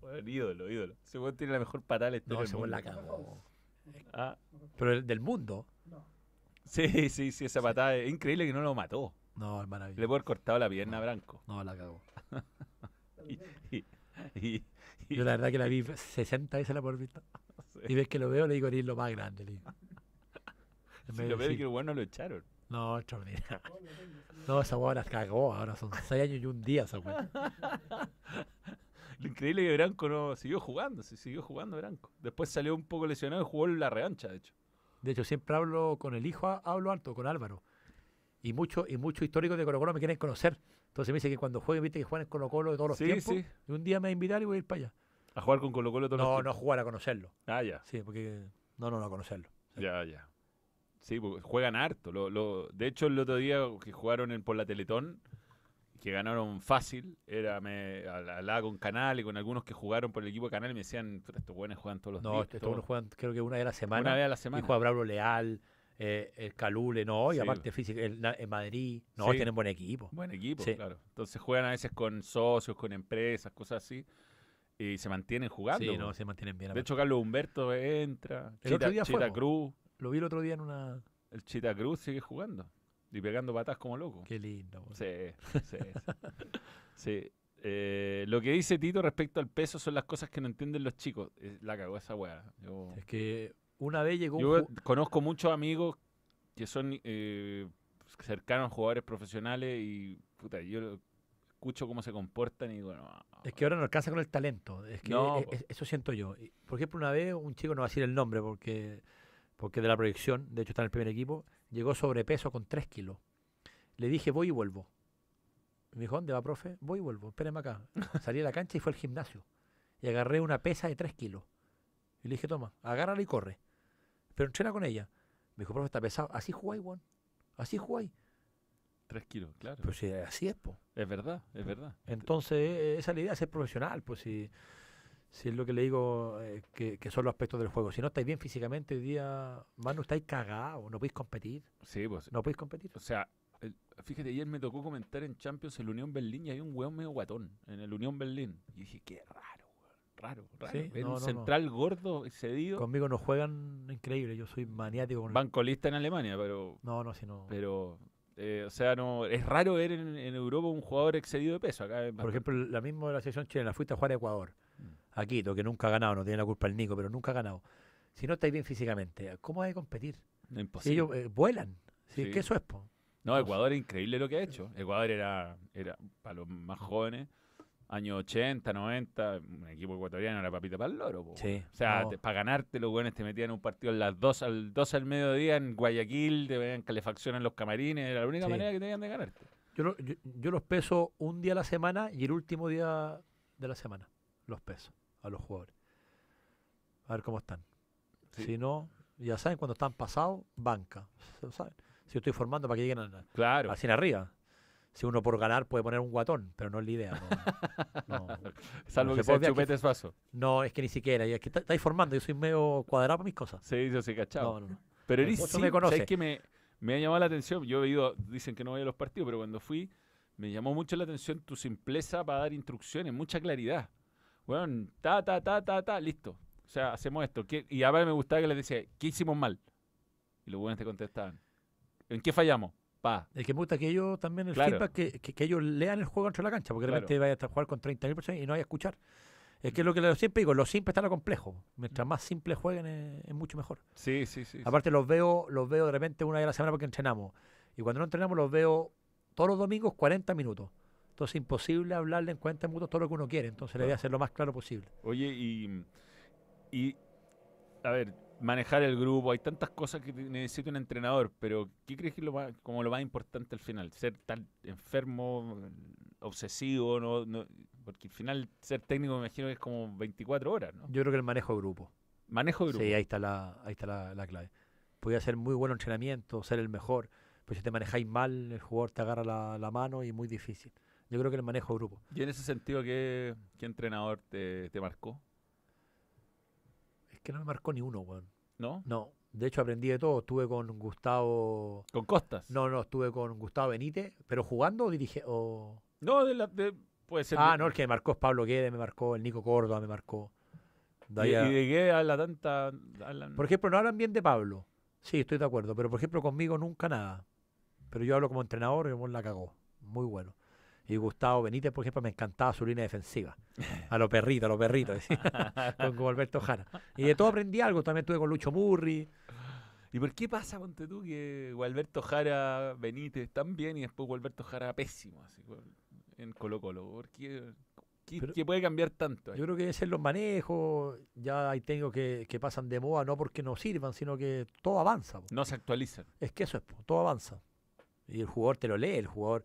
Bueno, ídolo, ídolo. según tiene la mejor patada este No, ese la cagó. Ah. Pero el del mundo. Sí, sí, sí, esa patada es increíble que no lo mató. No, es maravilloso. Le puede haber cortado la pierna a Branco. No, la cagó. <laughs> y, Yo la verdad que la vi 60 veces la por vista. <laughs> Y ves que lo veo, le digo, eres lo más grande lo que el bueno lo echaron. No, extraordinario. No, esa hueá las cagó. Ahora son seis años y un día esa hueá. Lo increíble es que Branco no siguió jugando, siguió jugando Branco. Después salió un poco lesionado y jugó en la revancha, de hecho. De hecho, siempre hablo con el hijo, hablo alto, con Álvaro. Y muchos y mucho históricos de Colo Colo me quieren conocer. Entonces me dice que cuando juegue, viste que juegan en Colo Colo de todos los tiempos. Sí. Y un día me va a invitar y voy a ir para allá. ¿A jugar con Colo Colo todos no, No, no jugar a conocerlo. Ah, ya. Sí, porque. No, no, no a conocerlo. Ya, ya. Sí, pues, juegan harto. Lo, de hecho, el otro día que jugaron en, por la Teletón, que ganaron fácil, era me hablaba con Canal y con algunos que jugaron por el equipo de Canal y me decían, estos buenos juegan todos los días. No, estos buenos juegan creo que una vez a la semana. Una vez a la semana. Y juega Bravo Leal, eh, el Calule, no, y aparte pues. físico en Madrid, no, tienen buen equipo. Buen equipo, claro. Entonces juegan a veces con socios, con empresas, cosas así. Y se mantienen jugando. Sí, pues. no, se mantienen bien. De hecho, Carlos Humberto entra, el otro día Chita Cruz lo vi el otro día en una. El Chita Cruz sigue jugando y pegando patas como loco. Qué lindo. Sí, sí. Eh, lo que dice Tito respecto al peso son las cosas que no entienden los chicos. Eh, la cagó esa weá. Es que una vez llegó. Yo conozco muchos amigos que son eh, cercanos a jugadores profesionales y puta, yo escucho cómo se comportan y bueno. Es que ahora no alcanza con el talento. Es que e, e, eso siento yo. Por ejemplo, una vez un chico, no va a decir el nombre porque porque de la proyección, de hecho está en el primer equipo, llegó sobrepeso con 3 kilos. Le dije, voy y vuelvo. Me dijo, ¿dónde va, profe? Voy y vuelvo, espérenme acá. <laughs> Salí de la cancha y fue al gimnasio. Y agarré una pesa de 3 kilos. Y le dije, toma, agárrala y corre. Pero entrena con ella. Me dijo, profe, está pesado. Así jugáis, Juan. Así jugáis. Tres kilos, claro. Pues sí, así es, po. Es verdad, es verdad. Entonces, e-, esa es la idea, ser profesional, pues si si es lo que le digo, eh, que, son los aspectos del juego. Si no estáis bien físicamente hoy día, mano estáis cagados, no podéis competir. Sí, pues. No podéis competir. O sea, fíjate, ayer me tocó comentar en Champions el Unión Berlín y hay un weón medio guatón en el Unión Berlín. Y dije, qué raro, raro, raro. un central gordo, excedido. Conmigo nos juegan increíble, yo soy maniático. Con Bancolista en Alemania, pero. No, no, Pero. Eh, o sea, no es raro ver en, Europa un jugador excedido de peso. Por ejemplo, la misma de la sesión chilena, fuiste a jugar a Ecuador Aquí, Quito, que nunca ha ganado, no tiene la culpa el Nico, pero nunca ha ganado. Si no estáis bien físicamente, ¿cómo hay eh, que competir? Imposible. ellos vuelan. ¿Qué eso es? No, Ecuador es increíble lo que ha hecho. Ecuador era, era para los más jóvenes, años 80, 90, un equipo ecuatoriano era papita para el loro. o sea, para ganarte los buenos te metían un partido a las 2 al, al mediodía en Guayaquil, te veían calefacción en los camarines, era la única manera que tenían de ganarte. Yo, yo los peso un día a la semana y el último día de la semana los peso los jugadores. A ver cómo están. Si no, ya saben, cuando están pasados, banca. Si estoy formando para que lleguen a, claro. hacia arriba. Si uno por ganar puede poner un guatón, pero no es la idea. No, <laughs> Salvo que se sea vaso. No, es que ni siquiera. Es que estáis formando, yo soy medio cuadrado para mis cosas. Sí, sí, cachado. Pero eres me es que me, me ha llamado la atención. Yo he ido, dicen que no voy a los partidos, pero cuando fui, me llamó mucho la atención tu simpleza para dar instrucciones, mucha claridad. Bueno, ta, ta, ta, ta, ta, listo. O sea, hacemos esto. Y a ver, me gustaba que les decía, ¿qué hicimos mal? Y los buenos te contestaban, ¿en qué fallamos? Pa. El que me gusta que ellos también el que, ellos lean el juego entre la cancha, porque de repente vaya a jugar con 30.000 personas y no hay a escuchar. Es que lo que siempre digo, lo simple está lo complejo. Mientras más simple jueguen eh, es, mucho mejor. Sí, sí, sí. Aparte los veo, los veo de repente una vez a la semana porque entrenamos. Y cuando no entrenamos los veo todos los domingos 40 minutos. Entonces, imposible hablarle en 40 minutos todo lo que uno quiere. Entonces, le voy a hacer lo más claro posible. Oye, y, a ver, manejar el grupo, hay tantas cosas que necesita un entrenador, pero ¿qué crees que es lo más, como lo más importante al final? Ser tan enfermo, obsesivo, no, porque al final ser técnico me imagino que es como 24 horas, ¿no? Yo creo que el manejo de grupo. Manejo de grupo. Sí, ahí está la, ahí está la, clave. puede ser muy buen entrenamiento, ser el mejor, pero si te manejáis mal, el jugador te agarra la, la mano y es muy difícil yo creo que el manejo de grupo. ¿Y en ese sentido qué, entrenador te, marcó? Es que no me marcó ni uno, weón. ¿No? No. De hecho, aprendí de todo. Estuve con Gustavo. ¿Con Costas? No, no, estuve con Gustavo Benítez. ¿Pero jugando o dirige? O... No, de la, puede Ah, no, el que me marcó es Pablo Guedes, me marcó, el Nico Córdoba me marcó. ¿Y, a... la de qué habla tanta.? Por ejemplo, no hablan bien de Pablo. Sí, estoy de acuerdo. Pero por ejemplo, conmigo nunca nada. Pero yo hablo como entrenador y la cagó. Muy bueno. Y Gustavo Benítez, por ejemplo, me encantaba su línea defensiva. <laughs> A los perritos, a los perritos, <laughs> con Gualberto Jara. Y de todo aprendí algo. También estuve con Lucho Murri. ¿Y por qué pasa, ponte tú, que Gualberto Jara Benítez tan bien y después Gualberto Jara pésimo así, en Colo Colo? ¿Por qué, puede cambiar tanto? Yo creo que es en los manejos, ya hay técnicos que, pasan de moda, no porque no sirvan, sino que todo avanza. No se actualizan. Es que eso es, todo avanza. Y el jugador te lo lee, el jugador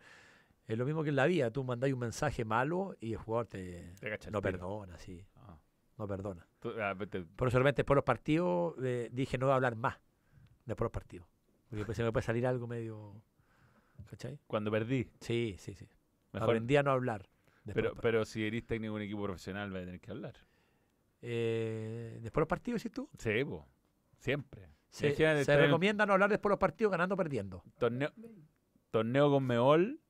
es lo mismo que en la vida, tú mandáis un mensaje malo y el jugador te, ah. no perdona, sí. No perdona. Por eso realmente después de los partidos eh, dije no voy a hablar más después de los partidos. Porque se me puede salir algo medio... ¿Cachai? Cuando perdí. Sí, sí, sí. Mejor... Aprendí a no hablar. Pero, pero si eres técnico de un equipo profesional, vas a tener que hablar. ¿Después eh, de los partidos, sí tú? Sí, siempre. Se, recomienda no hablar después de los partidos, ganando o perdiendo. Torneo, torneo con Meol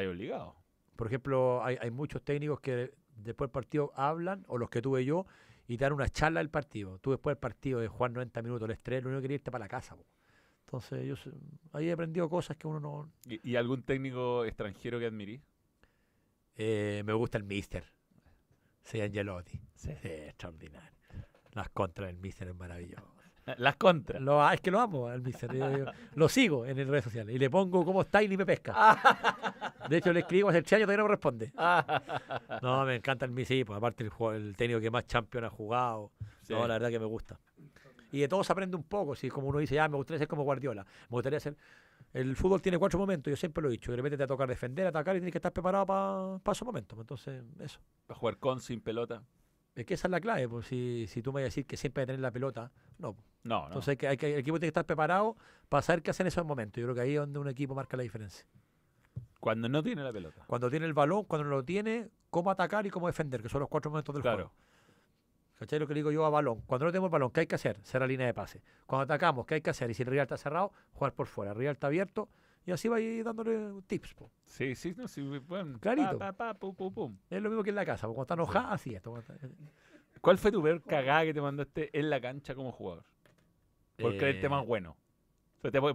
Está obligado. Por ejemplo, hay, hay muchos técnicos que después del partido hablan, o los que tuve yo, y te dan una charla del partido. Tú después del partido de eh, Juan 90 minutos, el estrés, lo quería irte para la casa. Entonces, yo ahí he aprendido cosas que uno no. ¿Y, algún técnico extranjero que admirí, Eh, me gusta el Mister. Sí, Angelotti. Es extraordinario. Las contras del Mister es maravilloso. Las contras. es que lo amo al Mister. Eh, <laughs> lo sigo en redes sociales y le pongo cómo está y ni me pesca. <laughs> De hecho, le escribo hace el años todavía no me responde. <laughs> No, me encanta el Mister. Pues, aparte, el, el, técnico que más champion ha jugado. No, la verdad que me gusta. Y de todos aprende un poco. Si como uno dice, ya ah, me gustaría ser como Guardiola, me gustaría ser. El fútbol tiene cuatro momentos, yo siempre lo he dicho. De repente te va a tocar defender, atacar y tienes que estar preparado para pa esos momentos. Pues, entonces, eso. Para jugar con, sin pelota. Es que esa es la clave, pues si, tú me vas a decir que siempre hay que tener la pelota, no. Pues. No, no. Entonces que, el equipo tiene que estar preparado para saber qué hacer en esos momentos. Yo creo que ahí es donde un equipo marca la diferencia. Cuando no tiene la pelota. Cuando tiene el balón, cuando no lo tiene, cómo atacar y cómo defender, que son los cuatro momentos del claro. juego. ¿Cachai? Lo que le digo yo a balón. Cuando no tenemos el balón, ¿qué hay que hacer? Cerrar la línea de pase. Cuando atacamos, ¿qué hay que hacer? Y si el rival está cerrado, jugar por fuera. El rival está abierto, y así va ir dándole tips. Po. Sí, sí, no, sí, bueno, Clarito. Es lo mismo que en la casa. Cuando está enojada, así esto. Eh. ¿Cuál fue tu peor cagada que te mandaste en la cancha como jugador? Por eh... creerte más bueno.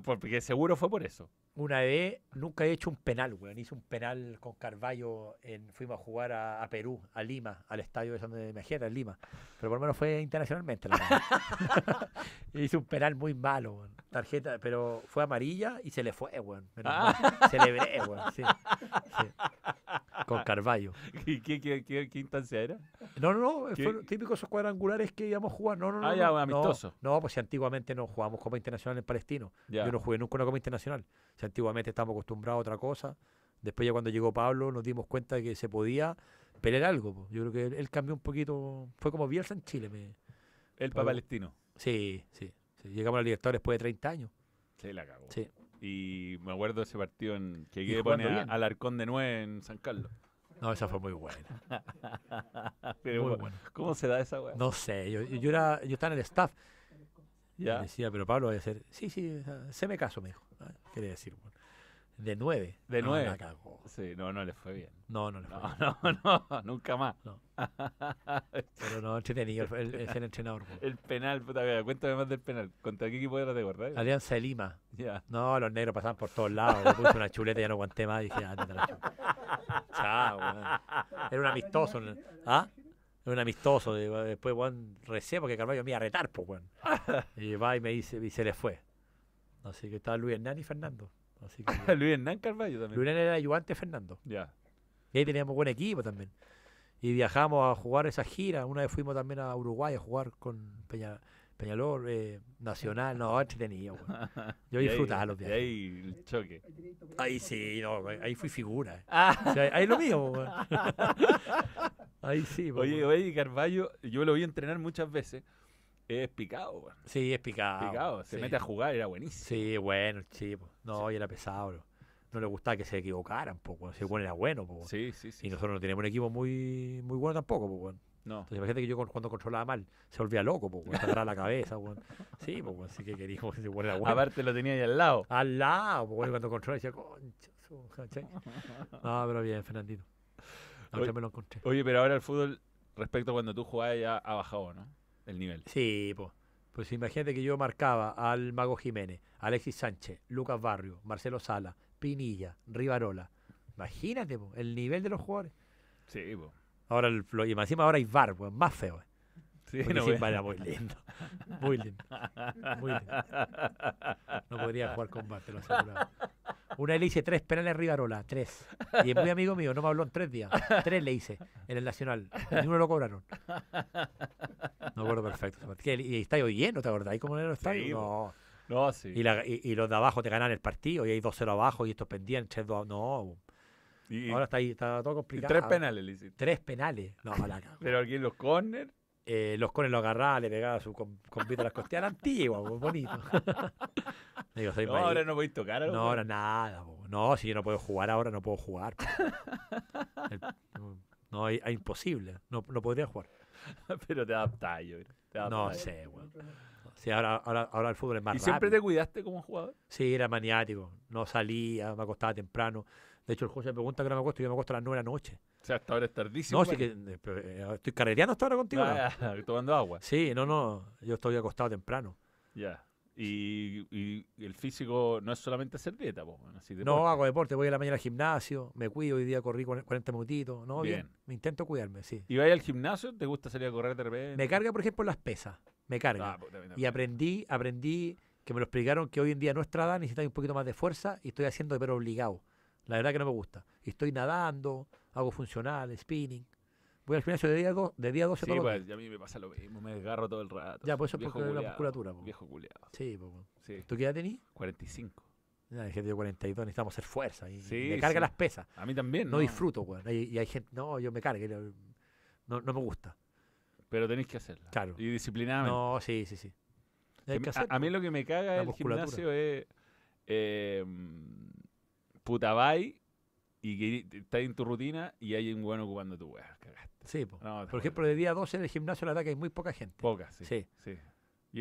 Porque seguro fue por eso una vez, nunca he hecho un penal, weón. Hice un penal con Carballo, en, fuimos a jugar a, Perú, a Lima, al estadio de San de Mejera, en Lima. Pero por lo menos fue internacionalmente. La <laughs> <laughs> Hice un penal muy malo, weón. Tarjeta, pero fue amarilla y se le fue, weón. Ah. Celebré, weón. Sí, Con Carballo. ¿Qué, qué, qué, instancia era? No, no, no. típicos esos cuadrangulares que íbamos a jugar. No, no, no. Ah, ya, no, amistoso. No, pues si antiguamente no jugábamos Copa Internacional en Palestino. Yo no jugué nunca una Copa Internacional antiguamente estábamos acostumbrados a otra cosa. Después ya cuando llegó Pablo nos dimos cuenta de que se podía pelear algo. Yo creo que él, cambió un poquito, fue como Bielsa en Chile. el para Palestino. Sí, sí, Llegamos al director después de 30 años. Sí, la cagó. Sí. Y me acuerdo ese partido en que Guille pone al Arcón de nueve en San Carlos. No, esa fue muy buena. <laughs> Pero muy bueno, ¿Cómo se da esa weá? No sé, yo, yo, era, yo estaba en el staff. Ya. Decía, pero Pablo va a hacer, sí, sí, se me caso, me dijo. Quería decir, De nueve. De nueve. Sí, no, no le fue bien. No, no le fue bien. No, <laughs> no, nunca más. Pero no, entretenido el, el, entrenador. El penal, puta Cuéntame más del penal. ¿Contra qué equipo era de guardar? Alianza de Lima. No, los negros pasaban por todos lados. Me puse una chuleta, y ya no aguanté más. Dije, anda, ah, la chao. Era un amistoso. ¿Ah? un amistoso. Después, Juan recé porque Carvalho me iba a retar, pues, <laughs> Juan. y va y me dice, y se le fue. Así que estaba Luis Hernán y Fernando. <laughs> Ah, Luis Hernán Carvalho también. Luis Hernán era ayudante Fernando. Ya. Y ahí teníamos buen equipo también. Y viajamos a jugar esas giras. Una vez fuimos también a Uruguay a jugar con Peña, Peñalol, eh, Nacional, no, <laughs> entretenido. güey. <laughs> Yo disfrutaba los ahí el choque. Ahí sí, no, ahí fui figura. <laughs> Ah. O sea, ahí lo mío. güey. ahí sí. güey. Oye, oye, Carballo, yo lo vi entrenar muchas veces. Es picado, güey. Sí, es picado. Picado, se mete a jugar, era buenísimo. Sí, bueno, sí. No, y era pesado, bro. No le gustaba que se equivocaran, pues, Si el bueno era bueno, pues. Sí, sí, sí. Y nosotros no tenemos un equipo muy, muy bueno tampoco, pues. No. Entonces imagínate que yo cuando controlaba mal, se volvía loco, pues, atrás la cabeza, Sí, pues, así que quería que se bueno. Aparte lo tenía ahí al lado. Al lado, pues, cuando controlaba decía, concha, No, pero bien, Fernandito. No, oye, me lo encontré. Oye, pero ahora el fútbol, respecto a cuando tú jugabas, ya ha bajado, ¿no? El nivel. Sí, pues. Pues imagínate que yo marcaba al Mago Jiménez, Alexis Sánchez, Lucas Barrio, Marcelo Sala, Pinilla, Rivarola. Imagínate, po, el nivel de los jugadores. Sí, pues. Ahora el, y encima ahora hay bar, pues más feo. Eh. Sí, no, era muy lindo. <laughs> Muy lindo. Muy lindo. No podría jugar combate, lo asegurado. Una vez le hice tres penales Rivarola, tres. Y es muy amigo mío, no me habló en tres días. Tres le hice en el Nacional. Y uno lo cobraron. No acuerdo perfecto. Y estáis yo lleno, ¿te acordás? cómo era el estadio? no. no sí. Y, los de abajo te ganan el partido y hay dos 0 abajo y estos pendían 3-2. No, y Ahora está ahí, está todo complicado. Tres penales le hiciste. Tres penales. No, la <laughs> Pero aquí los córner Eh, los córner los agarraba, le pegaba su compito a las costillas. Era antigua, bonito. <laughs> no, ahora no podéis tocar. No, ahora nada. No, si yo no puedo jugar ahora, no puedo jugar. <laughs> no, es, imposible. No, no podría jugar. Pero te adaptás, yo. no sé, weón. Sí, ahora, ahora, ahora, el fútbol es más ¿Y siempre te cuidaste como jugador? Sí, era maniático. No salía, me acostaba temprano. De hecho, el juez me pregunta que no me acuesto y yo me acuesto a las 9 de la noche. O sea, hasta ahora es tardísimo. No, sí que eh, eh, estoy carreriano hasta ahora contigo. Ah, <laughs> tomando agua. Sí, no, no. Yo estoy acostado temprano. Ya. Y, el físico no es solamente hacer dieta, po, No, hago deporte, voy a la mañana al gimnasio, me cuido, hoy día corrí 40 minutitos, ¿no? Bien. me intento cuidarme, sí. ¿Y vais al gimnasio? ¿Te gusta salir a correr de repente? Me carga, por ejemplo, las pesas, me carga. Ah, pues, y aprendí, aprendí que me lo explicaron que hoy en día no nuestra edad necesitáis un poquito más de fuerza y estoy haciendo pero obligado. La verdad que no me gusta. estoy nadando, hago funcional, spinning. Voy al gimnasio de día, de día 12 sí, todos pues, a mí me pasa lo mismo, me desgarro todo el rato. Ya, por pues eso es porque culeado, la musculatura. Viejo culiado. Sí, po. ¿Tú qué edad tenés? 45. Ya, gente de 42, necesitamos hacer fuerza. Y, sí, me carga las pesas. A mí también. No, no disfruto, güey. Y, hay gente, no, yo me cargue. No, me gusta. Pero tenéis que hacerla. Claro. Y disciplinadamente. No, sí, sí, sí. a, mí lo que me caga el gimnasio es eh, puta, bye, y que estás en tu rutina y hay un bueno ocupando tu weá. Sí, por ejemplo, de día 12 en el gimnasio la verdad que hay muy poca gente. Poca, sí. Sí.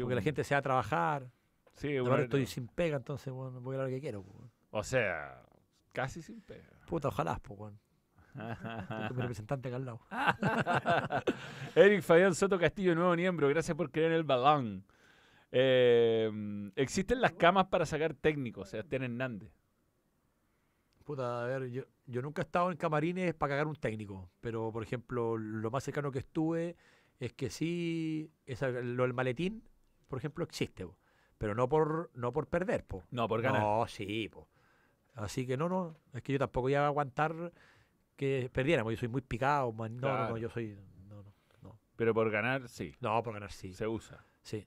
Porque la gente se va a trabajar. Sí, Ahora estoy sin pega, entonces voy a lo que quiero. O sea, casi sin pega. Puta, ojalá, pues, <laughs> mi representante acá al lado. <laughs> Eric Fabián Soto Castillo, nuevo miembro. Gracias por creer en el balón. Eh, existen las camas para sacar técnicos, Sebastián Hernández. Puta, a ver, yo, nunca he estado en camarines para cagar un técnico, pero por ejemplo, lo más cercano que estuve es que sí, esa, lo del maletín, por ejemplo, existe, pero no por no por perder, po. No, por ganar. No, sí, po. Así que no, no, es que yo tampoco iba a aguantar que perdiéramos, yo soy muy picado, No, no, yo soy no, no, no. Pero por ganar sí. No, por ganar sí. Se usa. Sí.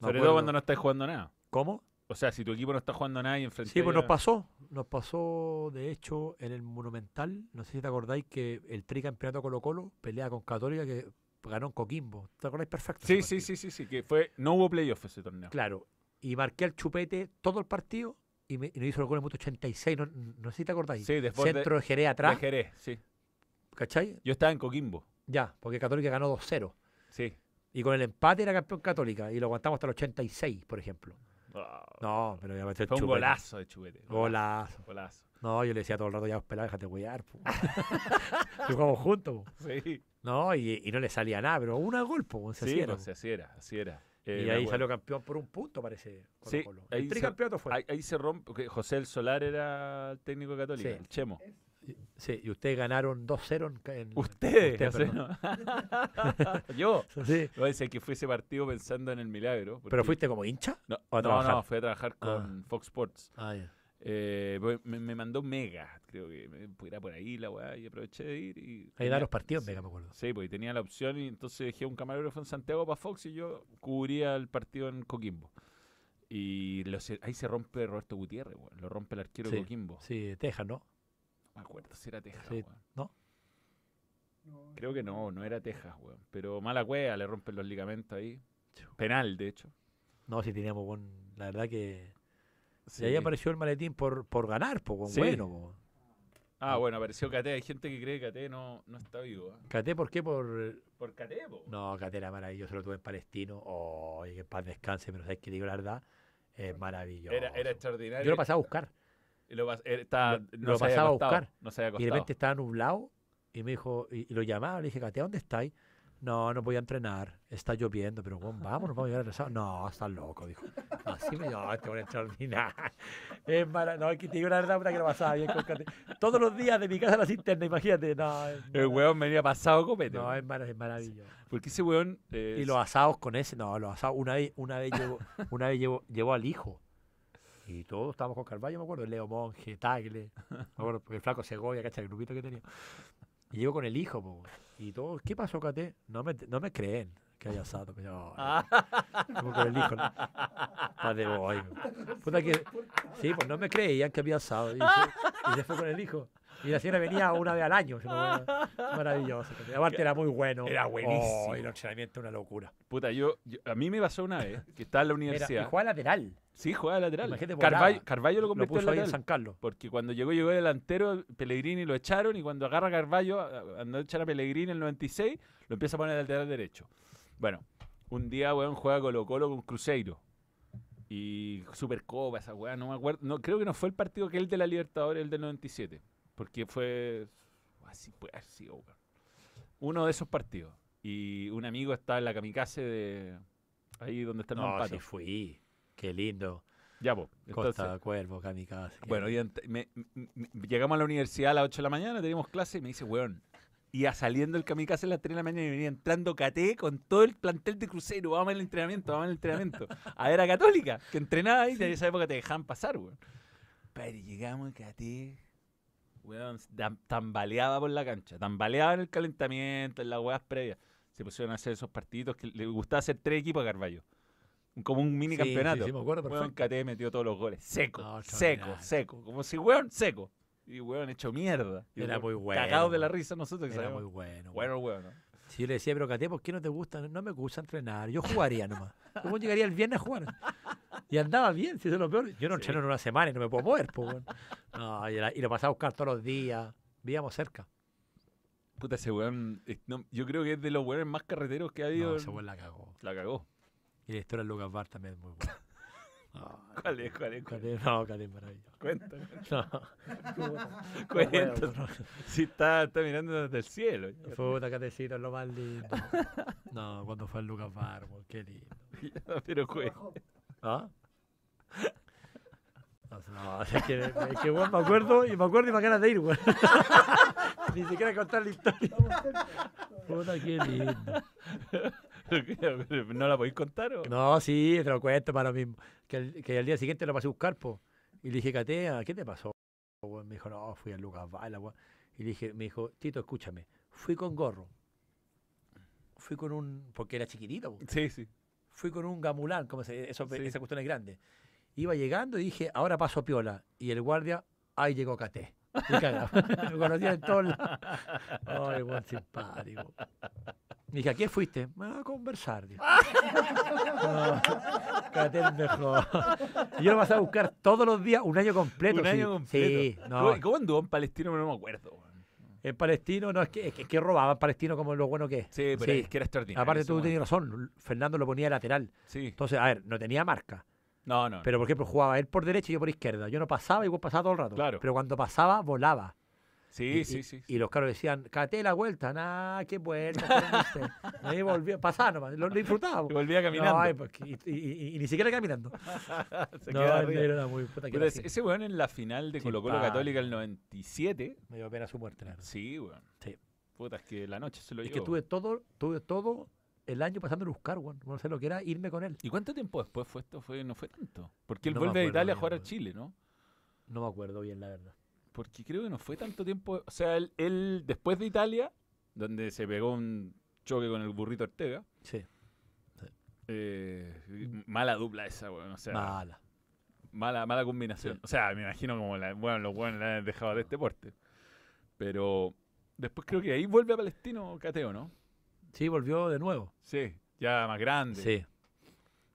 Sobre todo cuando no estás jugando nada. ¿Cómo? O sea, si tu equipo no está jugando a nadie enfrente. Sí, pues nos pasó. Nos pasó, de hecho, en el Monumental. No sé si te acordáis que el tricampeonato Colo-Colo pelea con Católica que ganó en Coquimbo. ¿Te acordáis perfecto? Sí, sí, sí, sí, que fue, no hubo playoff ese torneo. Claro. Y marqué al chupete todo el partido y, me, nos hizo el gol en el 86. No, no, sé si te acordáis. Sí, después Centro de, Jerez atrás. De Jerez, sí. ¿Cachai? Yo estaba en Coquimbo. Ya, porque Católica ganó 2-0. Sí. Y con el empate era campeón Católica y lo aguantamos hasta el 86, por ejemplo no, pero ya el Fue un golazo de chupete. Golazo. Golazo. No, yo le decía todo el rato, ya os pelado, déjate huear. <laughs> Jugamos juntos. Sí. No, y, no le salía nada, pero una golpo, se sí, no, así era, así era. y eh, ahí salió campeón por un punto, parece. sí, Colo. El tricampeonato fue. Ahí, se rompe. José el Solar era el técnico católico, el Chemo. Sí, y ustedes ganaron 2-0 en, Ustedes, usted, no. <laughs> Yo. <laughs> Sí. que fue ese partido pensando en el milagro. ¿Pero fuiste como hincha? No, no, no, fui a trabajar ah. con Fox Sports. Ah, ya. eh, me, mandó Mega, creo que me, pues era por ahí la weá, y aproveché de ir. Y ahí da los partidos Mega, me acuerdo. Sí, porque tenía la opción y entonces dejé un camarógrafo en Santiago para Fox y yo cubría el partido en Coquimbo. Y ahí se rompe Roberto Gutiérrez, lo rompe el arquero de Coquimbo. Sí, de Texas, ¿no? me acuerdo si era Texas, ¿No? Creo que no, no era Texas, weón. Pero mala cueva, le rompen los ligamentos ahí. Penal, de hecho. No, si teníamos, weón. La verdad que. Y ahí apareció el maletín por, por ganar, po, weón. Bueno, Ah, bueno, apareció Cate. Hay gente que cree que Cate no, no está vivo. ¿eh? por qué? Por, por Cate, No, Cate era maravilloso. Lo tuve en Palestino. Oh, que paz descanse, pero sabes que digo la verdad. Es maravilloso. Era, era extraordinario. Yo lo pasaba a buscar lo, eh, está, no pasaba a buscar. y de repente estaba nublado y me dijo, y, lo llamaba, le dije, Catea, ¿dónde estáis? No, no voy a entrenar, está lloviendo, pero vamos, vamos a llegar atrasados. No, estás loco, dijo. <laughs> Así me no, ah, este es extraordinario. <laughs> Es mala, no, es que te digo la verdad, una que lo pasaba bien con Todos los días de mi casa a la internas imagínate. No, el hueón había pasado copete. No, es, maravilloso. Porque ese hueón. Eh, y los asados con ese, no, los asados, una vez, una vez llevó al hijo y todos estábamos con Carvalho, me acuerdo, Leo Monge, Tagle, <laughs> el flaco Segovia, ¿cachai? El grupito que tenía. Y llego con el hijo, pues. y todos, ¿qué pasó, Cate? No me, no me creen que haya asado. Yo, <laughs> como con el hijo, ¿no? Padre, Puta que, sí, pues no me creían que había asado. Y y se fue con el hijo. Y la señora venía una vez al año. maravilloso. Aparte era muy bueno. Era oh, buenísimo. y el entrenamiento una locura. Puta, yo, a mí me pasó una vez que estaba en la universidad. y juega lateral. Sí, juega lateral. Carvallo lo puso Ahí en San Carlos. Porque cuando llegó, llegó delantero, Pellegrini lo echaron y cuando agarra andó a echar a Pellegrini en el 96, lo empieza a poner lateral derecho. Bueno, un día, weón, juega Colo Colo con Cruzeiro. Y Supercopa, esa weá, no me acuerdo. No, creo que no fue el partido que el de la Libertadores, el del 97. Porque fue. Así puede así oh, Uno de esos partidos. Y un amigo está en la kamikaze de. Ahí donde está el no, fui. Qué lindo. Ya, vos Costa Cuervo, kamikaze. Bueno, llegamos a la universidad a las 8 de la mañana, teníamos clase y me dice, weón. Y a saliendo el kamikaze a las 3 de la mañana y venía entrando cate con todo el plantel de crucero. Vamos al entrenamiento, vamos al entrenamiento. <laughs> a era Católica, que entrenaba ahí, en esa época te dejaban pasar, weón. Pero llegamos a Cate weón, tambaleaba por la cancha, tambaleaba en el calentamiento, en las huevas previas. Se pusieron a hacer esos partiditos que le gustaba hacer tres equipos a Carballo. Como un mini campeonato. Sí, weón, KT metió todos los goles. Seco, seco, seco. Como si, weón, seco. Y weón, hecho mierda. era muy bueno. Cagados de la risa nosotros Era muy bueno. Bueno, weón. Si yo le decía, pero Cate, ¿por qué no te gusta? No me gusta entrenar. Yo jugaría nomás. cómo pues, llegaría el viernes a jugar. Y andaba bien, si eso es lo peor. Yo no entreno en una semana y no me puedo mover. Pues, y, lo pasaba a buscar todos los días. Vivíamos cerca. Puta, ese weón. yo creo que es de los weones más carreteros que ha habido. No, ese weón la cagó. La cagó. Y la historia de Lucas Bar también es muy buena. No, ah, ¿Cuál es? ¿Cuál es? No, ¿cuál es maravilloso. Cuéntame. No. <laughs> Cuéntame. Si está, mirando desde el cielo. Puta, Catecito, es lo más lindo. No, cuando fue el Lucas Barbo, qué lindo. <laughs> Pero cuéntame. ¿Ah? No, es que, bueno, me acuerdo y me acuerdo y me queda de ir, weón. <laughs> Ni siquiera contar la historia. Puta, qué lindo. <laughs> ¿No la podéis contar? No, sí, te lo cuento para mismo Que, el, que al día siguiente lo pasé a buscar, Y le dije, Catea, ¿qué te pasó? Me dijo, no, fui a Lucas Baila, Y le dije, me dijo, Tito, escúchame, fui con gorro. Fui con un. Porque era chiquitito, Sí, sí. Fui con un gamulán, como se, eso, esa cuestión es grande. Iba llegando y dije, ahora paso a piola. Y el guardia, ahí llegó Catea. Me <laughs> conocía en todo. <laughs> Ay, buen simpático dije, ¿a qué fuiste? Me A conversar. Ah. <laughs> yo lo vas a buscar todos los días, un año completo. Un año completo. Sí, no. ¿Cómo anduvo en Palestino? No me acuerdo. En Palestino, no, es que, robaba que, Palestino como lo bueno que es. Sí, pero es que era extraordinario. Aparte, tú tenías razón, Fernando lo ponía lateral. Sí. Entonces, a ver, no tenía marca. No, no. Pero, por ejemplo, jugaba él por derecha y yo por izquierda. Yo no pasaba y vos pasaba todo el rato. Claro. Pero cuando pasaba, volaba. Sí, sí, sí. Y, los caros decían, cate la vuelta, nah, qué vuelta. <laughs> Ahí volvía, pasaba lo disfrutaba. Y volvía caminando. Pues, y, ni siquiera caminando. <laughs> Pero ese weón en la final de Colo Colo Católica el 97. Me dio pena su muerte, Sí, weón. Sí. Puta, que la noche se lo llevó. Es que tuve todo, tuve todo el año pasando a buscar, weón. No sé lo que era irme con él. ¿Y cuánto tiempo después fue esto? no fue tanto. Porque él vuelve de Italia a jugar a Chile, ¿no? No me acuerdo bien, la verdad porque creo que no fue tanto tiempo. O sea, él, después de Italia, donde se pegó un choque con el burrito Ortega. Sí. Eh, mala dupla esa, weón. mala. Mala, mala combinación. O sea, me imagino como la, bueno, los buenos la han dejado de este porte. Pero después creo que ahí vuelve a Palestino Cateo, ¿no? Sí, volvió de nuevo. Sí, ya más grande. Sí.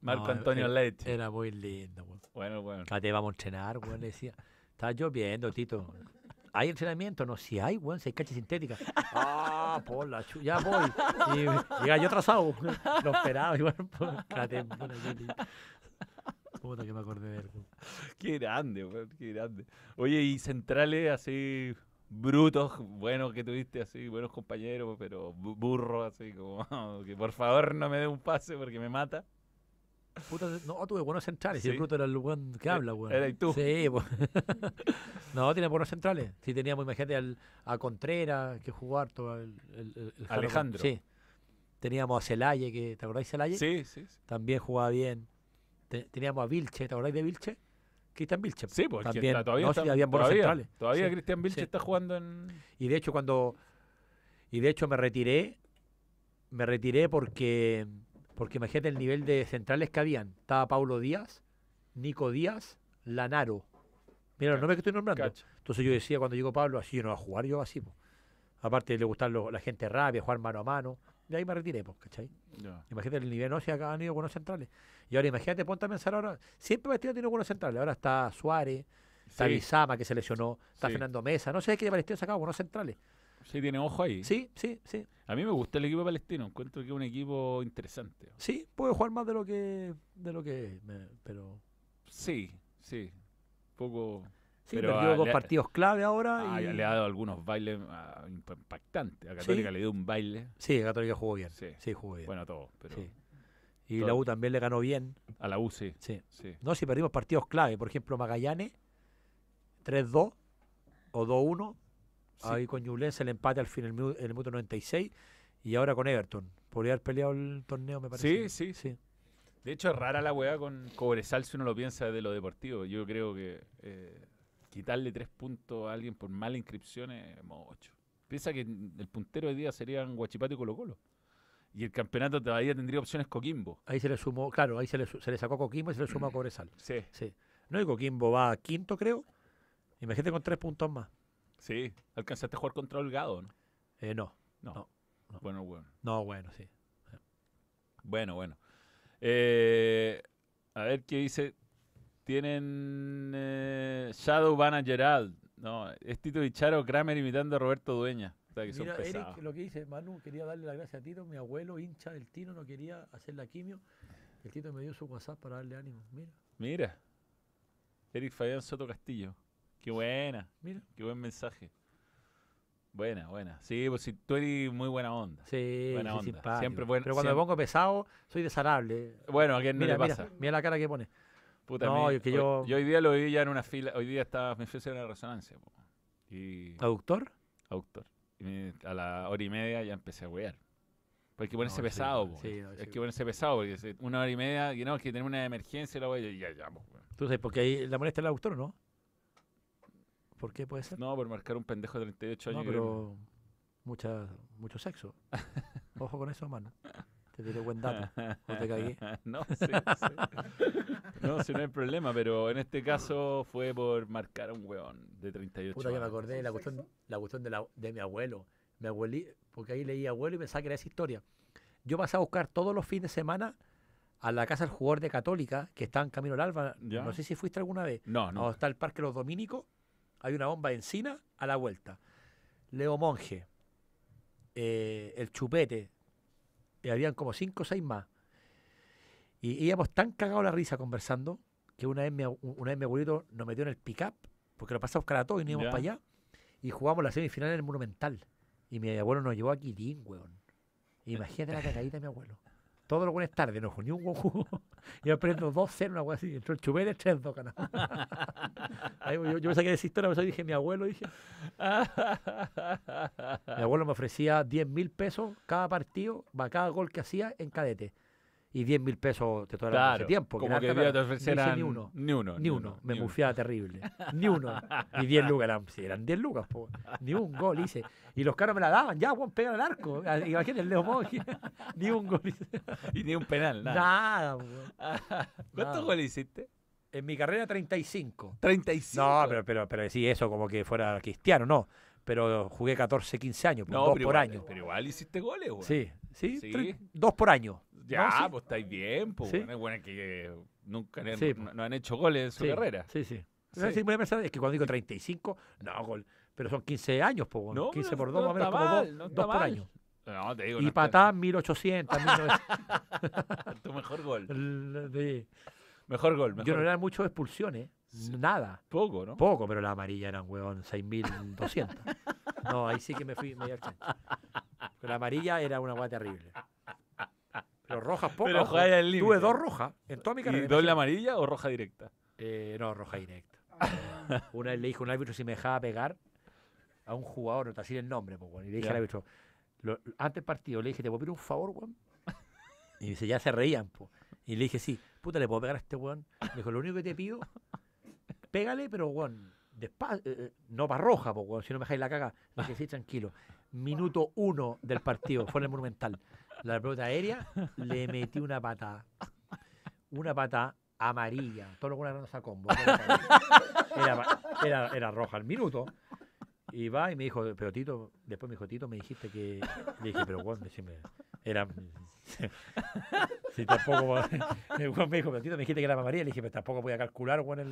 Marco Antonio Leite. Era muy lindo, weón. Bueno, bueno. Cate, vamos a entrenar, decía. Está lloviendo, Tito. ¿Hay entrenamiento? No, si hay, weón, si hay sintéticas. sintética. Ah, por la chu, ya voy. Y llega yo atrasado. Lo esperaba, igual. <laughs> Por... Puta que me acordé de él. Qué grande, weón, qué grande. Oye, y centrales así brutos, buenos que tuviste, así, buenos compañeros, pero burros, así como <laughs> que por favor no me dé un pase porque me mata. Puta, no, oh, tuve buenos centrales. Sí. El bruto era el buen que eh, habla, güey. Era y tú. Sí, pues. <laughs> no, tiene buenos centrales. Sí, teníamos, imagínate, al, a Contreras, que jugó harto. El, Alejandro. Sí. Teníamos a Celaye, que, ¿te acordáis de Celaye? Sí, sí, sí, También jugaba bien. Teníamos a Vilche, ¿te acordáis de Vilche? Cristian Vilche. Pues. Sí, pues también. todavía no, buenos todavía, centrales. Todavía Cristian Vilche está jugando en. Y de hecho, cuando. Y de hecho, me retiré. Me retiré porque porque imagínate el nivel de centrales que habían. Estaba Pablo Díaz, Nico Díaz, Lanaro. Mira los nombres que estoy nombrando. Entonces yo decía cuando llegó Pablo, así yo no voy a jugar yo así. Aparte le gustar la gente rabia, jugar mano a mano. De ahí me retiré, ¿cachai? Imagínate el nivel, no, si acá han ido buenos centrales. Y ahora imagínate, ponte a pensar ahora, siempre ha tiene buenos centrales. Ahora está Suárez, está que se lesionó, está Fernando Mesa. No sé qué Valestino sacaba buenos centrales. Sí, tiene ojo ahí. Sí, sí, sí. A mí me gusta el equipo palestino, encuentro que es un equipo interesante. Sí, puede jugar más de lo que de lo que pero Sí, sí. Poco. sí, partidos clave ahora le ha dado algunos bailes ah, impactantes. A Católica le dio un baile. Sí, a Católica jugó bien. Sí. jugó bien. Bueno, a todos, Y la U también le ganó bien. a la U sí. Sí. sí. No, si perdimos partidos clave, por ejemplo, Magallanes 3-2 o 2-1, Ahí con Yulense, el empate al final en el, minuto 96 y ahora con Everton. Podría haber peleado el torneo, me parece. Sí, sí. sí. De hecho, es rara la weá con Cobresal si uno lo piensa de lo deportivo. Yo creo que eh, quitarle tres puntos a alguien por mala inscripción es mucho. Piensa que el puntero de día serían Guachipato y Colo Colo. Y el campeonato todavía tendría opciones Coquimbo. Ahí se le sumó, claro, ahí se le, se le sacó Coquimbo y se le sumó a <clears throat> Cobresal. Sí. sí. No, y Coquimbo va a quinto, creo. Imagínate con tres puntos más. Sí, alcanzaste a jugar contra Holgado, eh, ¿no? no, no, Bueno, bueno. No, bueno, sí. Bueno, bueno. Eh, a ver qué dice. Tienen eh, Shadow Van No, es Tito Bicharo Kramer imitando a Roberto Dueña. O Mira, Eric, lo que dice Manu, quería darle la gracia a Tito. Mi abuelo, hincha del Tino, no quería hacer la quimio. El Tito me dio su WhatsApp para darle ánimo. Mira. Mira. Eric Fabián Soto Castillo. Qué buena, mira, qué buen mensaje. Buena, buena. Sí, pues si tú eres muy buena onda. Sí, buena onda. Siempre buena. Pero cuando me pongo pesado, soy desalable. Bueno, ¿a quién no le pasa? Mira, la cara que pone. no, que yo... hoy día lo vi ya en una fila. Hoy día estaba, me fui a una resonancia. Y... ¿Aductor? Aductor. a la hora y media ya empecé a huear. Porque hay que ponerse pesado, hay que ponerse pesado, porque una hora y media, y no, que tenemos una emergencia, la Ya, ya, Entonces, porque ahí la molesta el aductor, ¿no? ¿Por qué puede ser? No, por marcar un pendejo de 38 años. pero mucho sexo. <laughs> Ojo con eso, mano. Te diré buen dato. O te <laughs> No, sí, No, si no hay problema, pero en este caso fue por marcar un weón de 38 años. Puta, que me acordé la cuestión, de, la, de mi abuelo. Mi abuelí, porque ahí leí abuelo y pensaba que era esa historia. Yo pasaba a buscar todos los fines de semana a la casa del jugador de Católica, que está en Camino al Alba. No sé si fuiste alguna vez. No, no. O está el Parque Los Dominicos. Hay una bomba de encina a la vuelta. Leo Monge, eh, el Chupete, y habían como cinco o seis más. Y íbamos tan cagados la risa conversando que una vez mi, una vez mi abuelito nos metió en el pick-up, porque lo pasamos cara a y íbamos para allá. Y jugamos la semifinal en el Monumental. Y mi abuelo nos llevó aquí, Ding, weón. Imagínate la cagadita de mi abuelo. Todos los buenas tardes, nos ni un Goku. <laughs> yo aprendo dos 0 una hueá así. Entró el chubé 3 tres dos <laughs> yo, yo me saqué de esa historia, dije, mi abuelo, dije. <laughs> mi abuelo me ofrecía 10 mil pesos cada partido, cada gol que hacía en cadete y 10 mil pesos te todo claro, tiempo. Como que, te ni uno. Ni uno. Ni uno. Me mufiaba terrible. <laughs> Ni uno. Y 10 lucas. Eran, 10 lucas, po. Ni un gol hice. Y los caras me la daban. Ya, Juan, pega el arco. Imagínate el Leo Mogi. <laughs> Ni un gol hice. <laughs> Y ni un penal, nada. Nada, ¿Cuántos goles hiciste? En mi carrera 35. 35. No, pero, pero, pero sí, eso como que fuera cristiano, no pero jugué 14, 15 años, dos por año. Pero igual hiciste goles, güey. Sí, sí, dos por año. Ya, no, pues estáis bien, pues. ¿Sí? Bueno, bueno, que nunca no, pues. no, han hecho goles en su carrera. Sí, sí. sí. sí. es que cuando digo 35, no, gol. Pero son 15 años, pues, no, 15 por 2, más o menos como 2 por año. No, te digo, y patá 1800, 1900. <laughs> tu mejor gol. <laughs> De... Mejor gol, mejor. Yo no era mucho expulsiones, nada. Poco, ¿no? Poco, pero la amarilla era un weón, 6200. <laughs> no, ahí sí que me fui me medio al La amarilla era una guata terrible. Pero rojas pocas. Tuve dos rojas en toda mi carrera. ¿Y doble amarilla o roja directa? Eh, no, roja directa. <laughs> Una vez le dije a un árbitro si me dejaba pegar a un jugador, no te así el nombre, pues, bueno, y le dije al árbitro, lo, antes del partido le dije, ¿te puedo pedir un favor, weón? <laughs> Y dice, ya se reían, pues. Y le dije, sí, puta, le puedo pegar a este weón. Me dijo, lo único que te pido, pégale, pero weón, eh, eh, no para roja, pues, si no me dejáis la caga. Le dije, sí, tranquilo. Minuto uno del partido, fue el Monumental la pelota aérea, le metí una pata, Una pata amarilla. Todo lo que una a combo. Era, era, era roja al minuto. Y va y me dijo, pero Tito, después me dijo, Tito, me dijiste que. Le dije, pero Juan, decime. Era. si tampoco. Juan me dijo, pero Tito, me dijiste que era amarilla. Le dije, pero tampoco voy a calcular, Juan, el.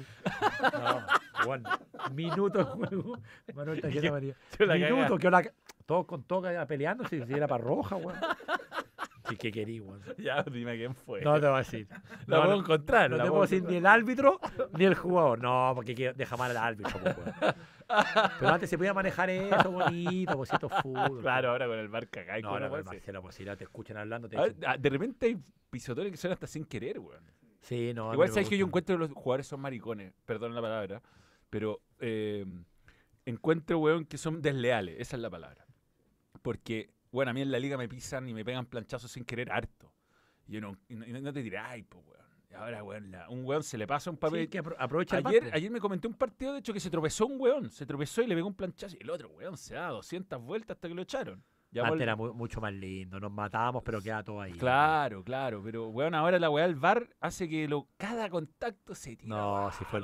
No, Juan, minuto María. Minuto, que ahora. Todos con toca peleando si era para roja, Juan qué querí weón? <laughs> Ya, dime quién fue. No te voy a decir. <laughs> No, no puedo encontrar. No, te decir ni el árbitro ni el jugador. No, porque deja mal al árbitro, pues, <laughs> Pero antes se podía manejar eso bonito, pues esto fútbol. Claro, ahora con el bar cagay. No, ahora con el Marcelo, pues si te escuchan hablando. Ah, ah, de repente hay pisotones que son hasta sin querer, weón. Sí, no. Igual sabes que yo encuentro que los jugadores son maricones, perdón la palabra, pero eh, encuentro, weón, que son desleales, esa es la palabra. Porque bueno, a mí en la liga me pisan y me pegan planchazos sin querer harto. Y yo no, te diré, ay, pues, weón. Ahora, weón, un weón se le pasa un papel. que aprovecha ayer, ayer me comenté un partido, de hecho, que se tropezó un weón. Se tropezó y le pegó un planchazo. Y el otro weón se da 200 vueltas hasta que lo echaron. era mucho más lindo, nos matábamos, pero queda todo ahí. Claro, claro, pero weón, ahora la weá del bar hace que lo, cada contacto se tira. No, vueltas si fue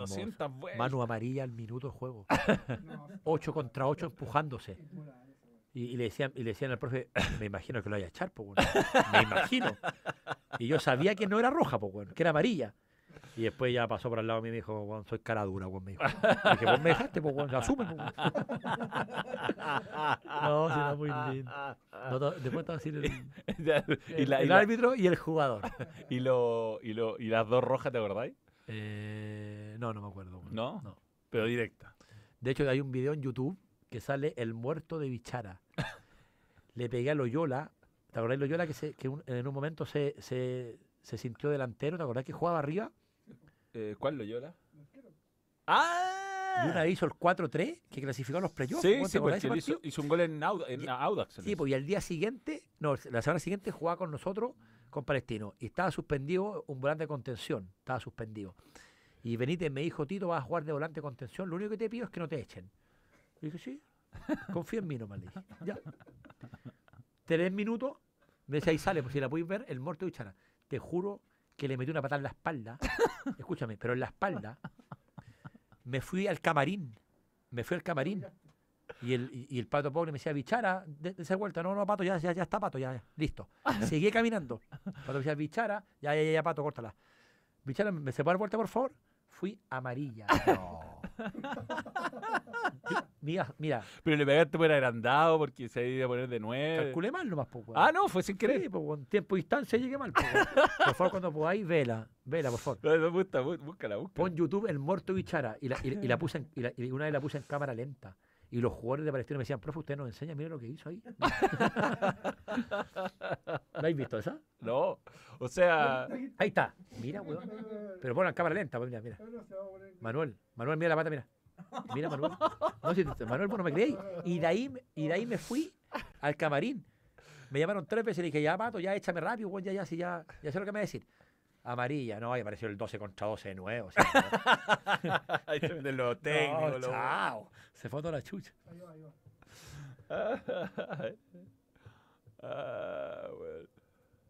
vueltas. Manu amarilla al minuto de juego. 8 <laughs> contra 8 empujándose. Y, le decían, y le decían al profe, <coughs> me imagino que lo vaya a echar, pues, me imagino. Y yo sabía que no era roja, pues, bueno, que era amarilla. Y después ya pasó por al lado mío y me dijo, bueno, soy cara dura, pues, me dijo. Y dije, vos me dejaste, pues, bueno, asume. Pues, <laughs> no, si era muy lindo. No, después estaba así el, <laughs> el, el, el, árbitro y el jugador. <laughs> ¿Y, lo, y, lo, y las dos rojas, te acordáis? Eh, no, no me acuerdo. ¿No? ¿No? Pero directa. De hecho, hay un video en YouTube que sale El muerto de Bichara. Le pegué a Loyola. ¿Te acordás de Loyola que, en un momento se, sintió delantero? ¿Te acordás que jugaba arriba? Eh, ¿Cuál Loyola? ¡Ah! Y una ¡Ah! hizo el 4-3 que clasificó a los playoffs. Sí, pues, hizo, un gol en, Audax. Pues, y al día siguiente, no, la semana siguiente jugaba con nosotros, con Palestino. Y estaba suspendido un volante de contención. Estaba suspendido. Y Benítez me dijo, Tito, vas a jugar de volante de contención. Lo único que te pido es que no te echen. Y dije, sí, confía en mí no Ya. Tres minutos, me decía, ahí sale, pues si la podéis ver, el muerto de Bichara. Te juro que le metí una patada en la espalda, <laughs> escúchame, pero en la espalda, me fui al camarín, me fui al camarín. Y el, pato pobre me decía, bichara, de, esa vuelta, no, no, pato, ya, ya, está, pato, ya, listo. <laughs> Seguí caminando. Pato me decía, bichara, ya, ya, ya, pato, córtala. Bichara, ¿me se puede dar vuelta, por favor? Fui amarilla. No. <laughs> <laughs> mira, mira. Pero le pegaste por agrandado porque se iba a poner de nueve. Calculé mal nomás, poco. Ah, no, fue sin querer. pues, con tiempo y distancia llegué mal, Por favor, cuando podáis, vela. Vela, por favor. <laughs> No, no, búscala, búscala. Pon YouTube el muerto bichara y la, y, la puse y, y una vez la puse en cámara lenta. Y los jugadores de Palestina me decían, profe, usted nos enseña, Mira lo que hizo ahí. <laughs> ¿No habéis visto eso? No, o sea... Ahí está, mira, weón. Pero bueno, la cámara lenta, pues, mira, mira. Manuel, Manuel, mira la pata, mira. Mira, Manuel. Manuel, bueno, no me creéis. Y de ahí, y de ahí me fui al camarín. Me llamaron tres veces y le dije, ya, Pato, ya échame rápido, weón, ya, ya, si ya, ya sé lo que me va a decir amarilla. No, ahí apareció el 12 contra 12 de nuevo. <laughs> ahí se venden los <laughs> técnicos. Se fue toda la chucha. Ahí va, ahí va. <laughs> ah, bueno.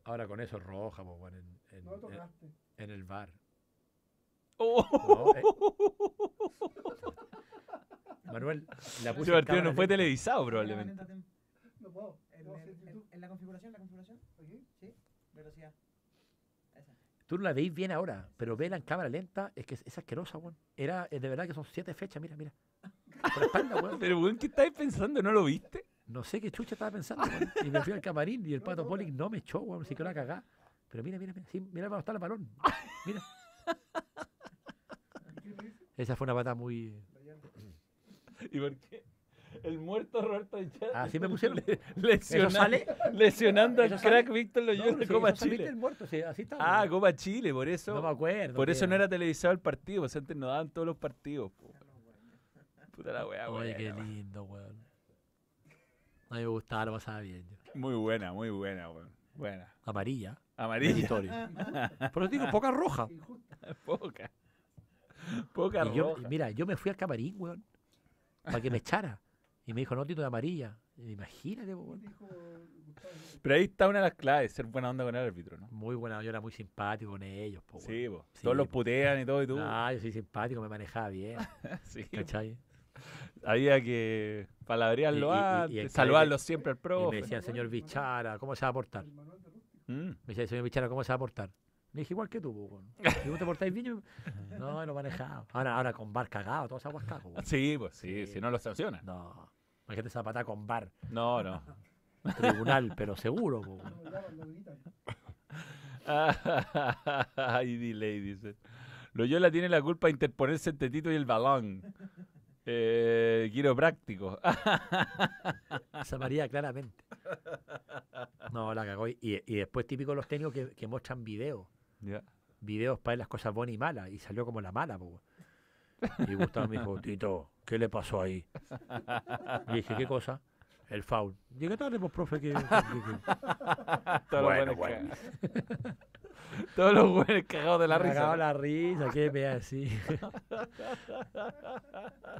Ahora con eso roja, pues, bueno, en, no en, el bar. Oh. Eh. Manuel, la puse. partido no fue televisado probablemente. No puedo. En, la configuración, la configuración. Sí, velocidad. Tú la veis bien ahora, pero vela en cámara lenta, es que es, asquerosa, weón. Era, es eh, de verdad que son siete fechas, mira, mira. <laughs> pero, weón, ¿qué estáis pensando? ¿No lo viste? No sé qué chucha estaba pensando, Y me fui al camarín y el pato Polic no me echó, weón, si que la cagá. Pero mira, mira, mira, sí, mira cómo está el balón. Mira. <laughs> Esa fue una pata muy. ¿Y por qué? El muerto Roberto Chile. Así ah, me pusieron. <laughs> lesionando, al crack Víctor Loyola no, sí, Copa Chile. El muerto, así está, ah, ¿no? Copa Chile, por eso. No me acuerdo. Por eso no era televisado el partido, porque antes no daban todos los partidos. Puta la weá, Oye, qué lindo, weón. A mí me gustaba, lo pasaba bien. Muy buena, muy buena, weón. Buena. Amarilla. Amarilla. <laughs> Por eso digo, poca roja. poca. Poca roja. mira, yo me fui al camarín, weón. Para que me echara. Y me dijo, no, Tito, de amarilla. imagínate, po, Pero ahí está una de las claves, ser buena onda con el árbitro, ¿no? Muy buena, onda. yo era muy simpático con ellos, po, Sí, po. todos los putean y todo y tú. <laughs> Ah, yo soy simpático, me manejaba bien. <laughs> sí. ¿Cachai? Había que palabrearlo antes, saludarlo siempre al profe. Y me decían, mm. señor Bichara, ¿cómo se va a portar? Me decían, señor Bichara, ¿cómo se va a portar? Me dije, igual que tú, <laughs> Si vos te portáis bien, yo... no, lo manejaba. Ahora, ahora con bar cagado, todos aguas cagos. Sí, pues sí, si no lo sanciona No. Imagínate Zapata con bar. No, no. <laughs> Tribunal, pero seguro. <laughs> Ay, delay, dice. Loyola tiene la culpa de interponerse entre Tito y el balón. Eh, quiero <laughs> Esa María, claramente. No, la cagó. Y, después típico los técnicos que, que muestran videos. Videos para las cosas buenas y malas. Y salió como la mala, <laughs> Y Gustavo me dijo, Tito, ¿qué le pasó ahí? Y <laughs> dije, ¿qué cosa? El foul. Llegué tarde, pues, profe, que... <laughs> Todos bueno, los buenos. Todos los buenos cagados de la risa. Cagados la risa, qué me así.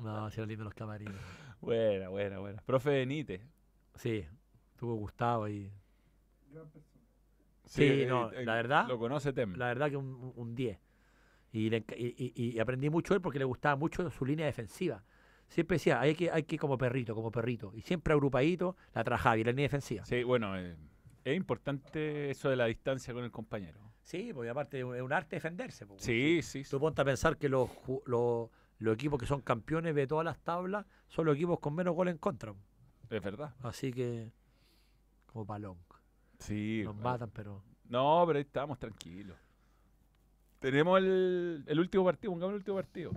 no, se lindo los camarines. Buena, buena, buena. Profe Nite. Sí, tuvo Gustavo ahí. Sí, no, eh, la eh, verdad. Lo conoce Tem. La verdad que un 10. Y, aprendí mucho él porque le gustaba mucho su línea defensiva. Siempre decía, hay que, hay que como perrito, como perrito. Y siempre agrupadito, la trajaba y la línea defensiva. Sí, bueno, eh, es importante eso de la distancia con el compañero. Sí, porque aparte es un arte defenderse. Sí, sí, sí. Tú ponte a pensar que los, los, equipos que son campeones de todas las tablas son los equipos con menos goles en contra. Es verdad. Así que, como palón. Sí. Nos matan, pero... No, pero ahí estamos tranquilos. Tenemos el, el último partido, pongamos el último partido.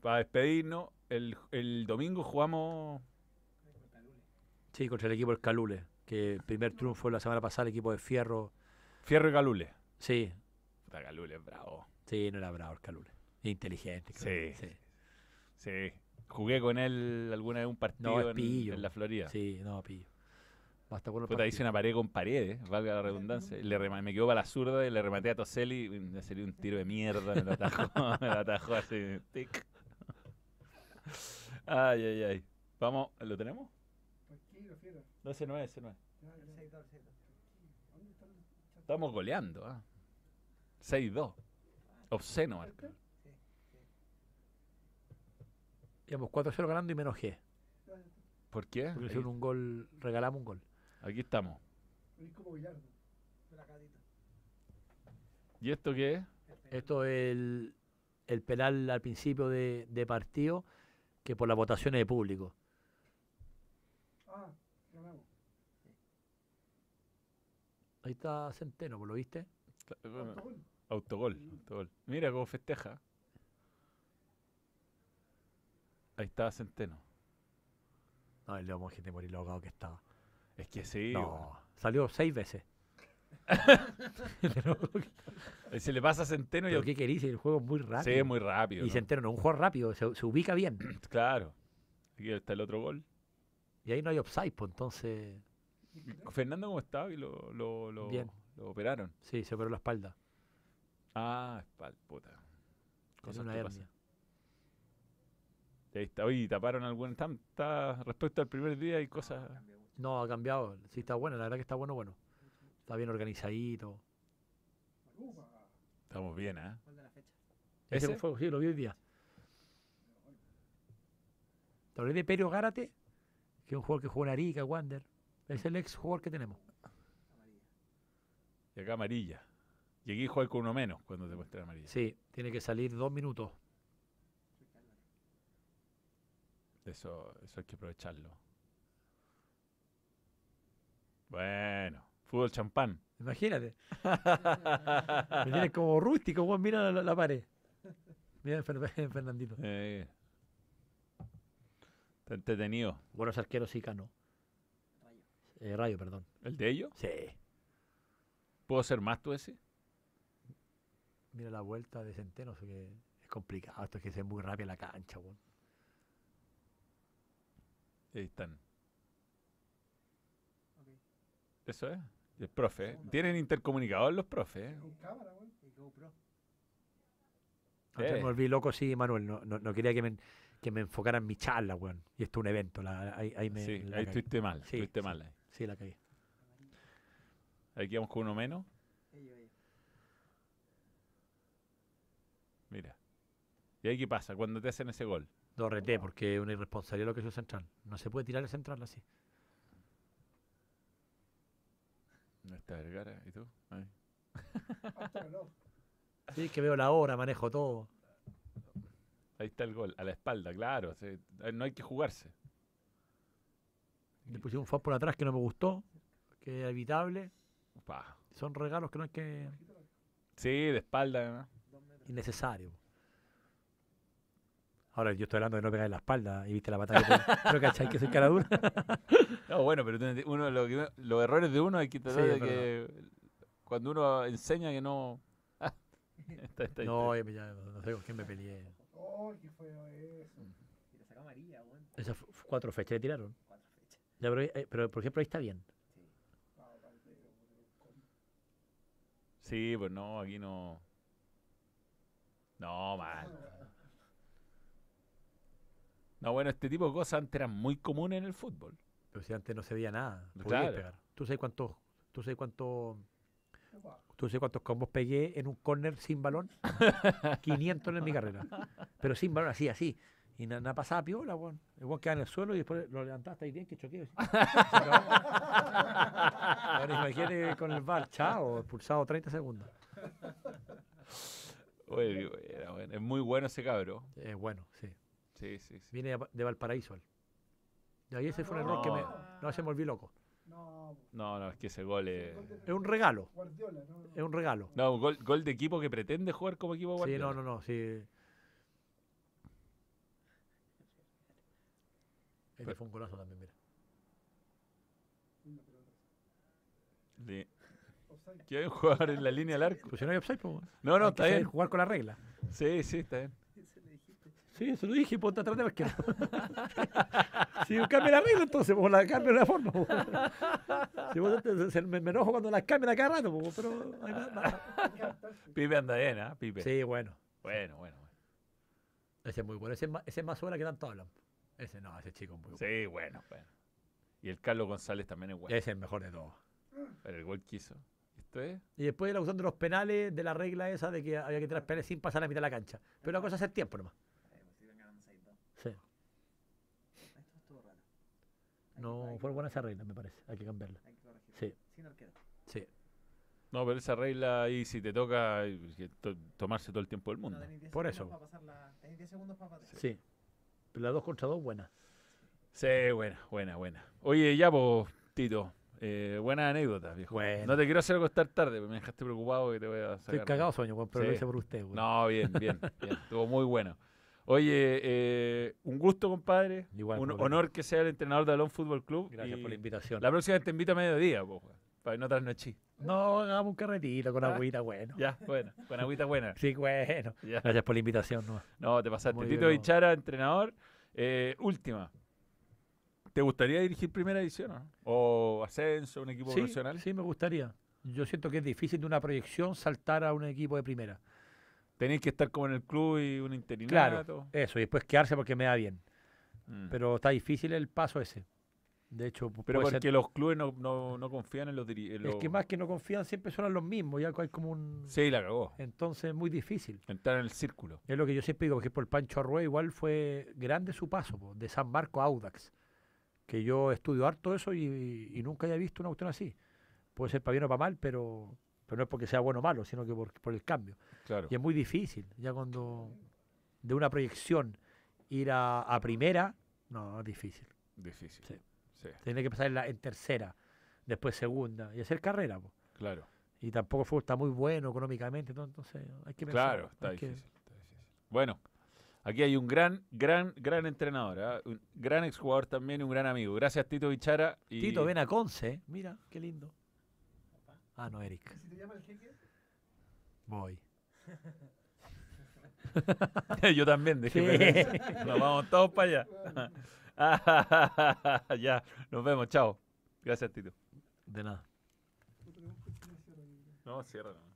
Para despedirnos, el, el domingo jugamos. Sí, contra el equipo del Calule, que el primer triunfo la semana pasada, el equipo de Fierro. Fierro y Calule. Sí. Puta, Calule bravo. Sí, no era bravo el Calule. Inteligente. Sí. sí. Jugué con él alguna vez un partido no, en, en la Florida. Sí, no, pillo. Basta con Puta, hice una pared con pared valga la redundancia. me quedó para la zurda y le rematé a Toselli y me salió un tiro de mierda, me lo atajó, <laughs> me lo atajó así, Ay, ay, ay. Vamos, ¿lo tenemos? No, ese no es, ese no es. Estamos goleando, ¿ah? 6-2. Obsceno, Marco. Llevamos 4-0 ganando y menos G. ¿Por qué? Porque hicieron un gol, regalamos un gol. Aquí estamos. ¿Y esto qué es? Esto es el, el al principio de, partido que por las votaciones de público. Ah, Ahí está Centeno, ¿lo viste? autogol. Autogol, Mira cómo festeja. Ahí está Centeno. No, el León gente por el que estaba. Es que sí. No, salió seis veces. se <laughs> le pasa a Centeno y... qué querís? El juego es muy rápido. Sí, es muy rápido. Y Centeno no es un juego rápido, se, ubica bien. <clears throat> Claro. Aquí está el otro gol. Y ahí no hay offside, pues, entonces... Fernando, ¿cómo estaba? Y lo, lo, operaron. Sí, se operó la espalda. Ah, espalda, puta. Cosa una hernia. Ahí está, oye, taparon alguna. Está respecto al primer día y cosas... No, ha cambiado. Sí, está bueno, la verdad que está bueno, bueno. Está bien organizadito. Estamos bien, ¿eh? ¿Ese? Fue, sí, lo vi hoy día. Te hablé de Perio Gárate, que es un jugador que juega en Arica, Wander. Es el ex jugador que tenemos. Y acá amarilla. Llegué a jugar con uno menos cuando te muestra amarilla. Sí, tiene que salir dos minutos. Eso, eso hay que aprovecharlo. Bueno, fútbol champán. Imagínate. <laughs> Me tienes como rústico, Mira la, pared. Mira <laughs> Fernandito. Eh, está entretenido. Buenos arqueros sí Cano. Rayo. Eh, Rayo, perdón. ¿El de ellos? Sí. ¿Puedo ser más tú ese? Mira la vuelta de Centeno, que es complicado. Esto es que se hace muy rápido en la cancha, weón. Ahí están. Eso es. El profe. ¿Tienen intercomunicador los profes? Con cámara, güey. Y GoPro. Ah, eh. me volví loco, sí, Manuel. No, no, quería que me, que enfocaran en mi charla, weón. Y esto es un evento. ahí, ahí, me, sí, ahí estuviste mal. Sí, estuviste mal. Ahí. Sí, la caí. Aquí vamos con uno menos. Mira. ¿Y ahí qué pasa cuando te hacen ese gol? Dorrete, porque es una irresponsabilidad lo que es el central. No se puede tirar el central así. No está Vergara, ¿y tú? sí, que veo la hora, manejo todo. Ahí está el gol, a la espalda, claro. no hay que jugarse. Le pusieron un por atrás que no me gustó, que era evitable. Son regalos que no hay que. Sí, de espalda. además Innecesario. Ahora, yo estoy hablando de no pegar en la espalda y viste la batalla. Pero, que cachai que soy cara dura. <laughs> no, bueno, pero uno, los errores de uno hay que tratar de que cuando uno enseña que no. <laughs> no, pues Ya, no, sé con quién me peleé. Oh, ¿qué fue eso? Y sacó María, bueno. Esas cuatro fechas le tiraron. Cuatro fechas. Ya, pero, eh, por ejemplo, ahí está bien. Sí. sí, pues no, aquí no. No, mal. No, bueno, este tipo de cosas antes eran muy comunes en el fútbol. Pero si antes no se veía nada. Claro. Pegar. ¿Tú sabes cuántos, tú sabes cuántos, tú cuántos combos pegué en un córner sin balón? 500 <laughs> en mi carrera. Pero sin balón, así, así. Y nada, pasaba piola, weón. El weón quedaba en el suelo y después lo levantaste ahí bien que choqueo. <laughs> Ahora imagínate con el bal, chao, expulsado 30 segundos. era bueno. Es muy bueno ese cabrón. Es bueno, sí. Sí, sí, Viene de Valparaíso ahí ese fue el error que me, no, se me volví loco. No, no, es que ese gol es... Es un regalo. Guardiola, es un regalo. No, gol, gol de equipo que pretende jugar como equipo Guardiola. Sí, no, no, no, sí. Este fue un golazo también, mira. De... ¿Quieren jugar en la línea del arco? Pues si no hay upside, pues, No, no, está bien. Jugar con la regla. Sí, sí, está bien. Sí, eso lo dije, ponte atrás de la si yo cambio la entonces, pues la cambio la forma. Si me, enojo cuando las cambian a cada rato, pues, pero. Pipe anda bien, ¿eh? Pipe. Sí, bueno. Bueno, bueno. Ese es muy bueno. Ese, es más suena que tanto hablan. Ese no, ese chico es muy bueno. Sí, bueno, bueno. Y el Carlos González también es bueno. Ese es el mejor de todos. Pero el gol quiso. ¿Esto es? Y después de la cuestión los penales, de la regla esa de que había que tirar penales sin pasar la mitad de la cancha. Pero la cosa es el tiempo nomás. No, fue buena esa regla, me parece. Hay que cambiarla. Hay que corregirla. Sí. Sin Sí. No, pero esa regla ahí si te toca tomarse todo el tiempo del mundo. Por eso. segundos para Sí. Pero la 2 contra 2, buena. Sí, buena, buena, buena. Oye, ya, pues, Tito. Eh, buena anécdota, viejo. No te quiero hacer acostar tarde, me dejaste preocupado que te voy a sacar. Estoy cagado sueño, pero lo hice por usted. No, bien, bien, bien. <laughs> Estuvo muy bueno. Oye, eh, un gusto, compadre. Igual, un honor que sea el entrenador de Alón Fútbol Club. Gracias por la invitación. La próxima te invito a mediodía, po, para que no noche. No, hagamos un carretito con ah. agüita buena. Ya, bueno, con agüita buena. <laughs> sí, bueno. Gracias por la invitación. No, no te pasaste. Muy Tito Bichara, entrenador. Eh, última. ¿Te gustaría dirigir primera edición o ascenso, un equipo profesional? Sí, me gustaría. Yo siento que es difícil de una proyección saltar a un equipo de primera. Tenéis que estar como en el club y un interinato. Claro, eso, y después quedarse porque me da bien. Mm. Pero está difícil el paso ese. De hecho, pero porque los clubes no, no, confían en los, Es que más que no confían siempre son los mismos, ya hay como un... Sí, la cagó. Entonces es muy difícil. Entrar en el círculo. Es lo que yo siempre digo, que por el Pancho Arrué igual fue grande su paso, de San Marco a Audax, que yo estudio harto eso y, nunca había visto una cuestión así. Puede ser para bien o para mal, pero, pero no es porque sea bueno o malo, sino que por, por el cambio. Claro. Y es muy difícil, ya cuando de una proyección ir a, primera, no, es difícil. Difícil. Sí. Tiene que pasar en, tercera, después segunda y hacer carrera. Claro. Y tampoco fue, está muy bueno económicamente, entonces hay que pensar. Claro, está, difícil, Bueno, aquí hay un gran, gran, gran entrenador, ¿ah? un gran exjugador también y un gran amigo. Gracias, Tito Bichara. Y... Tito, ven a Conce, mira, qué lindo. Ah, no, Eric. te llama el jeque? Voy. <laughs> Yo también, Nos vamos todos para allá. <laughs> ya, nos vemos, chao. Gracias, Tito. De nada. No, cierra.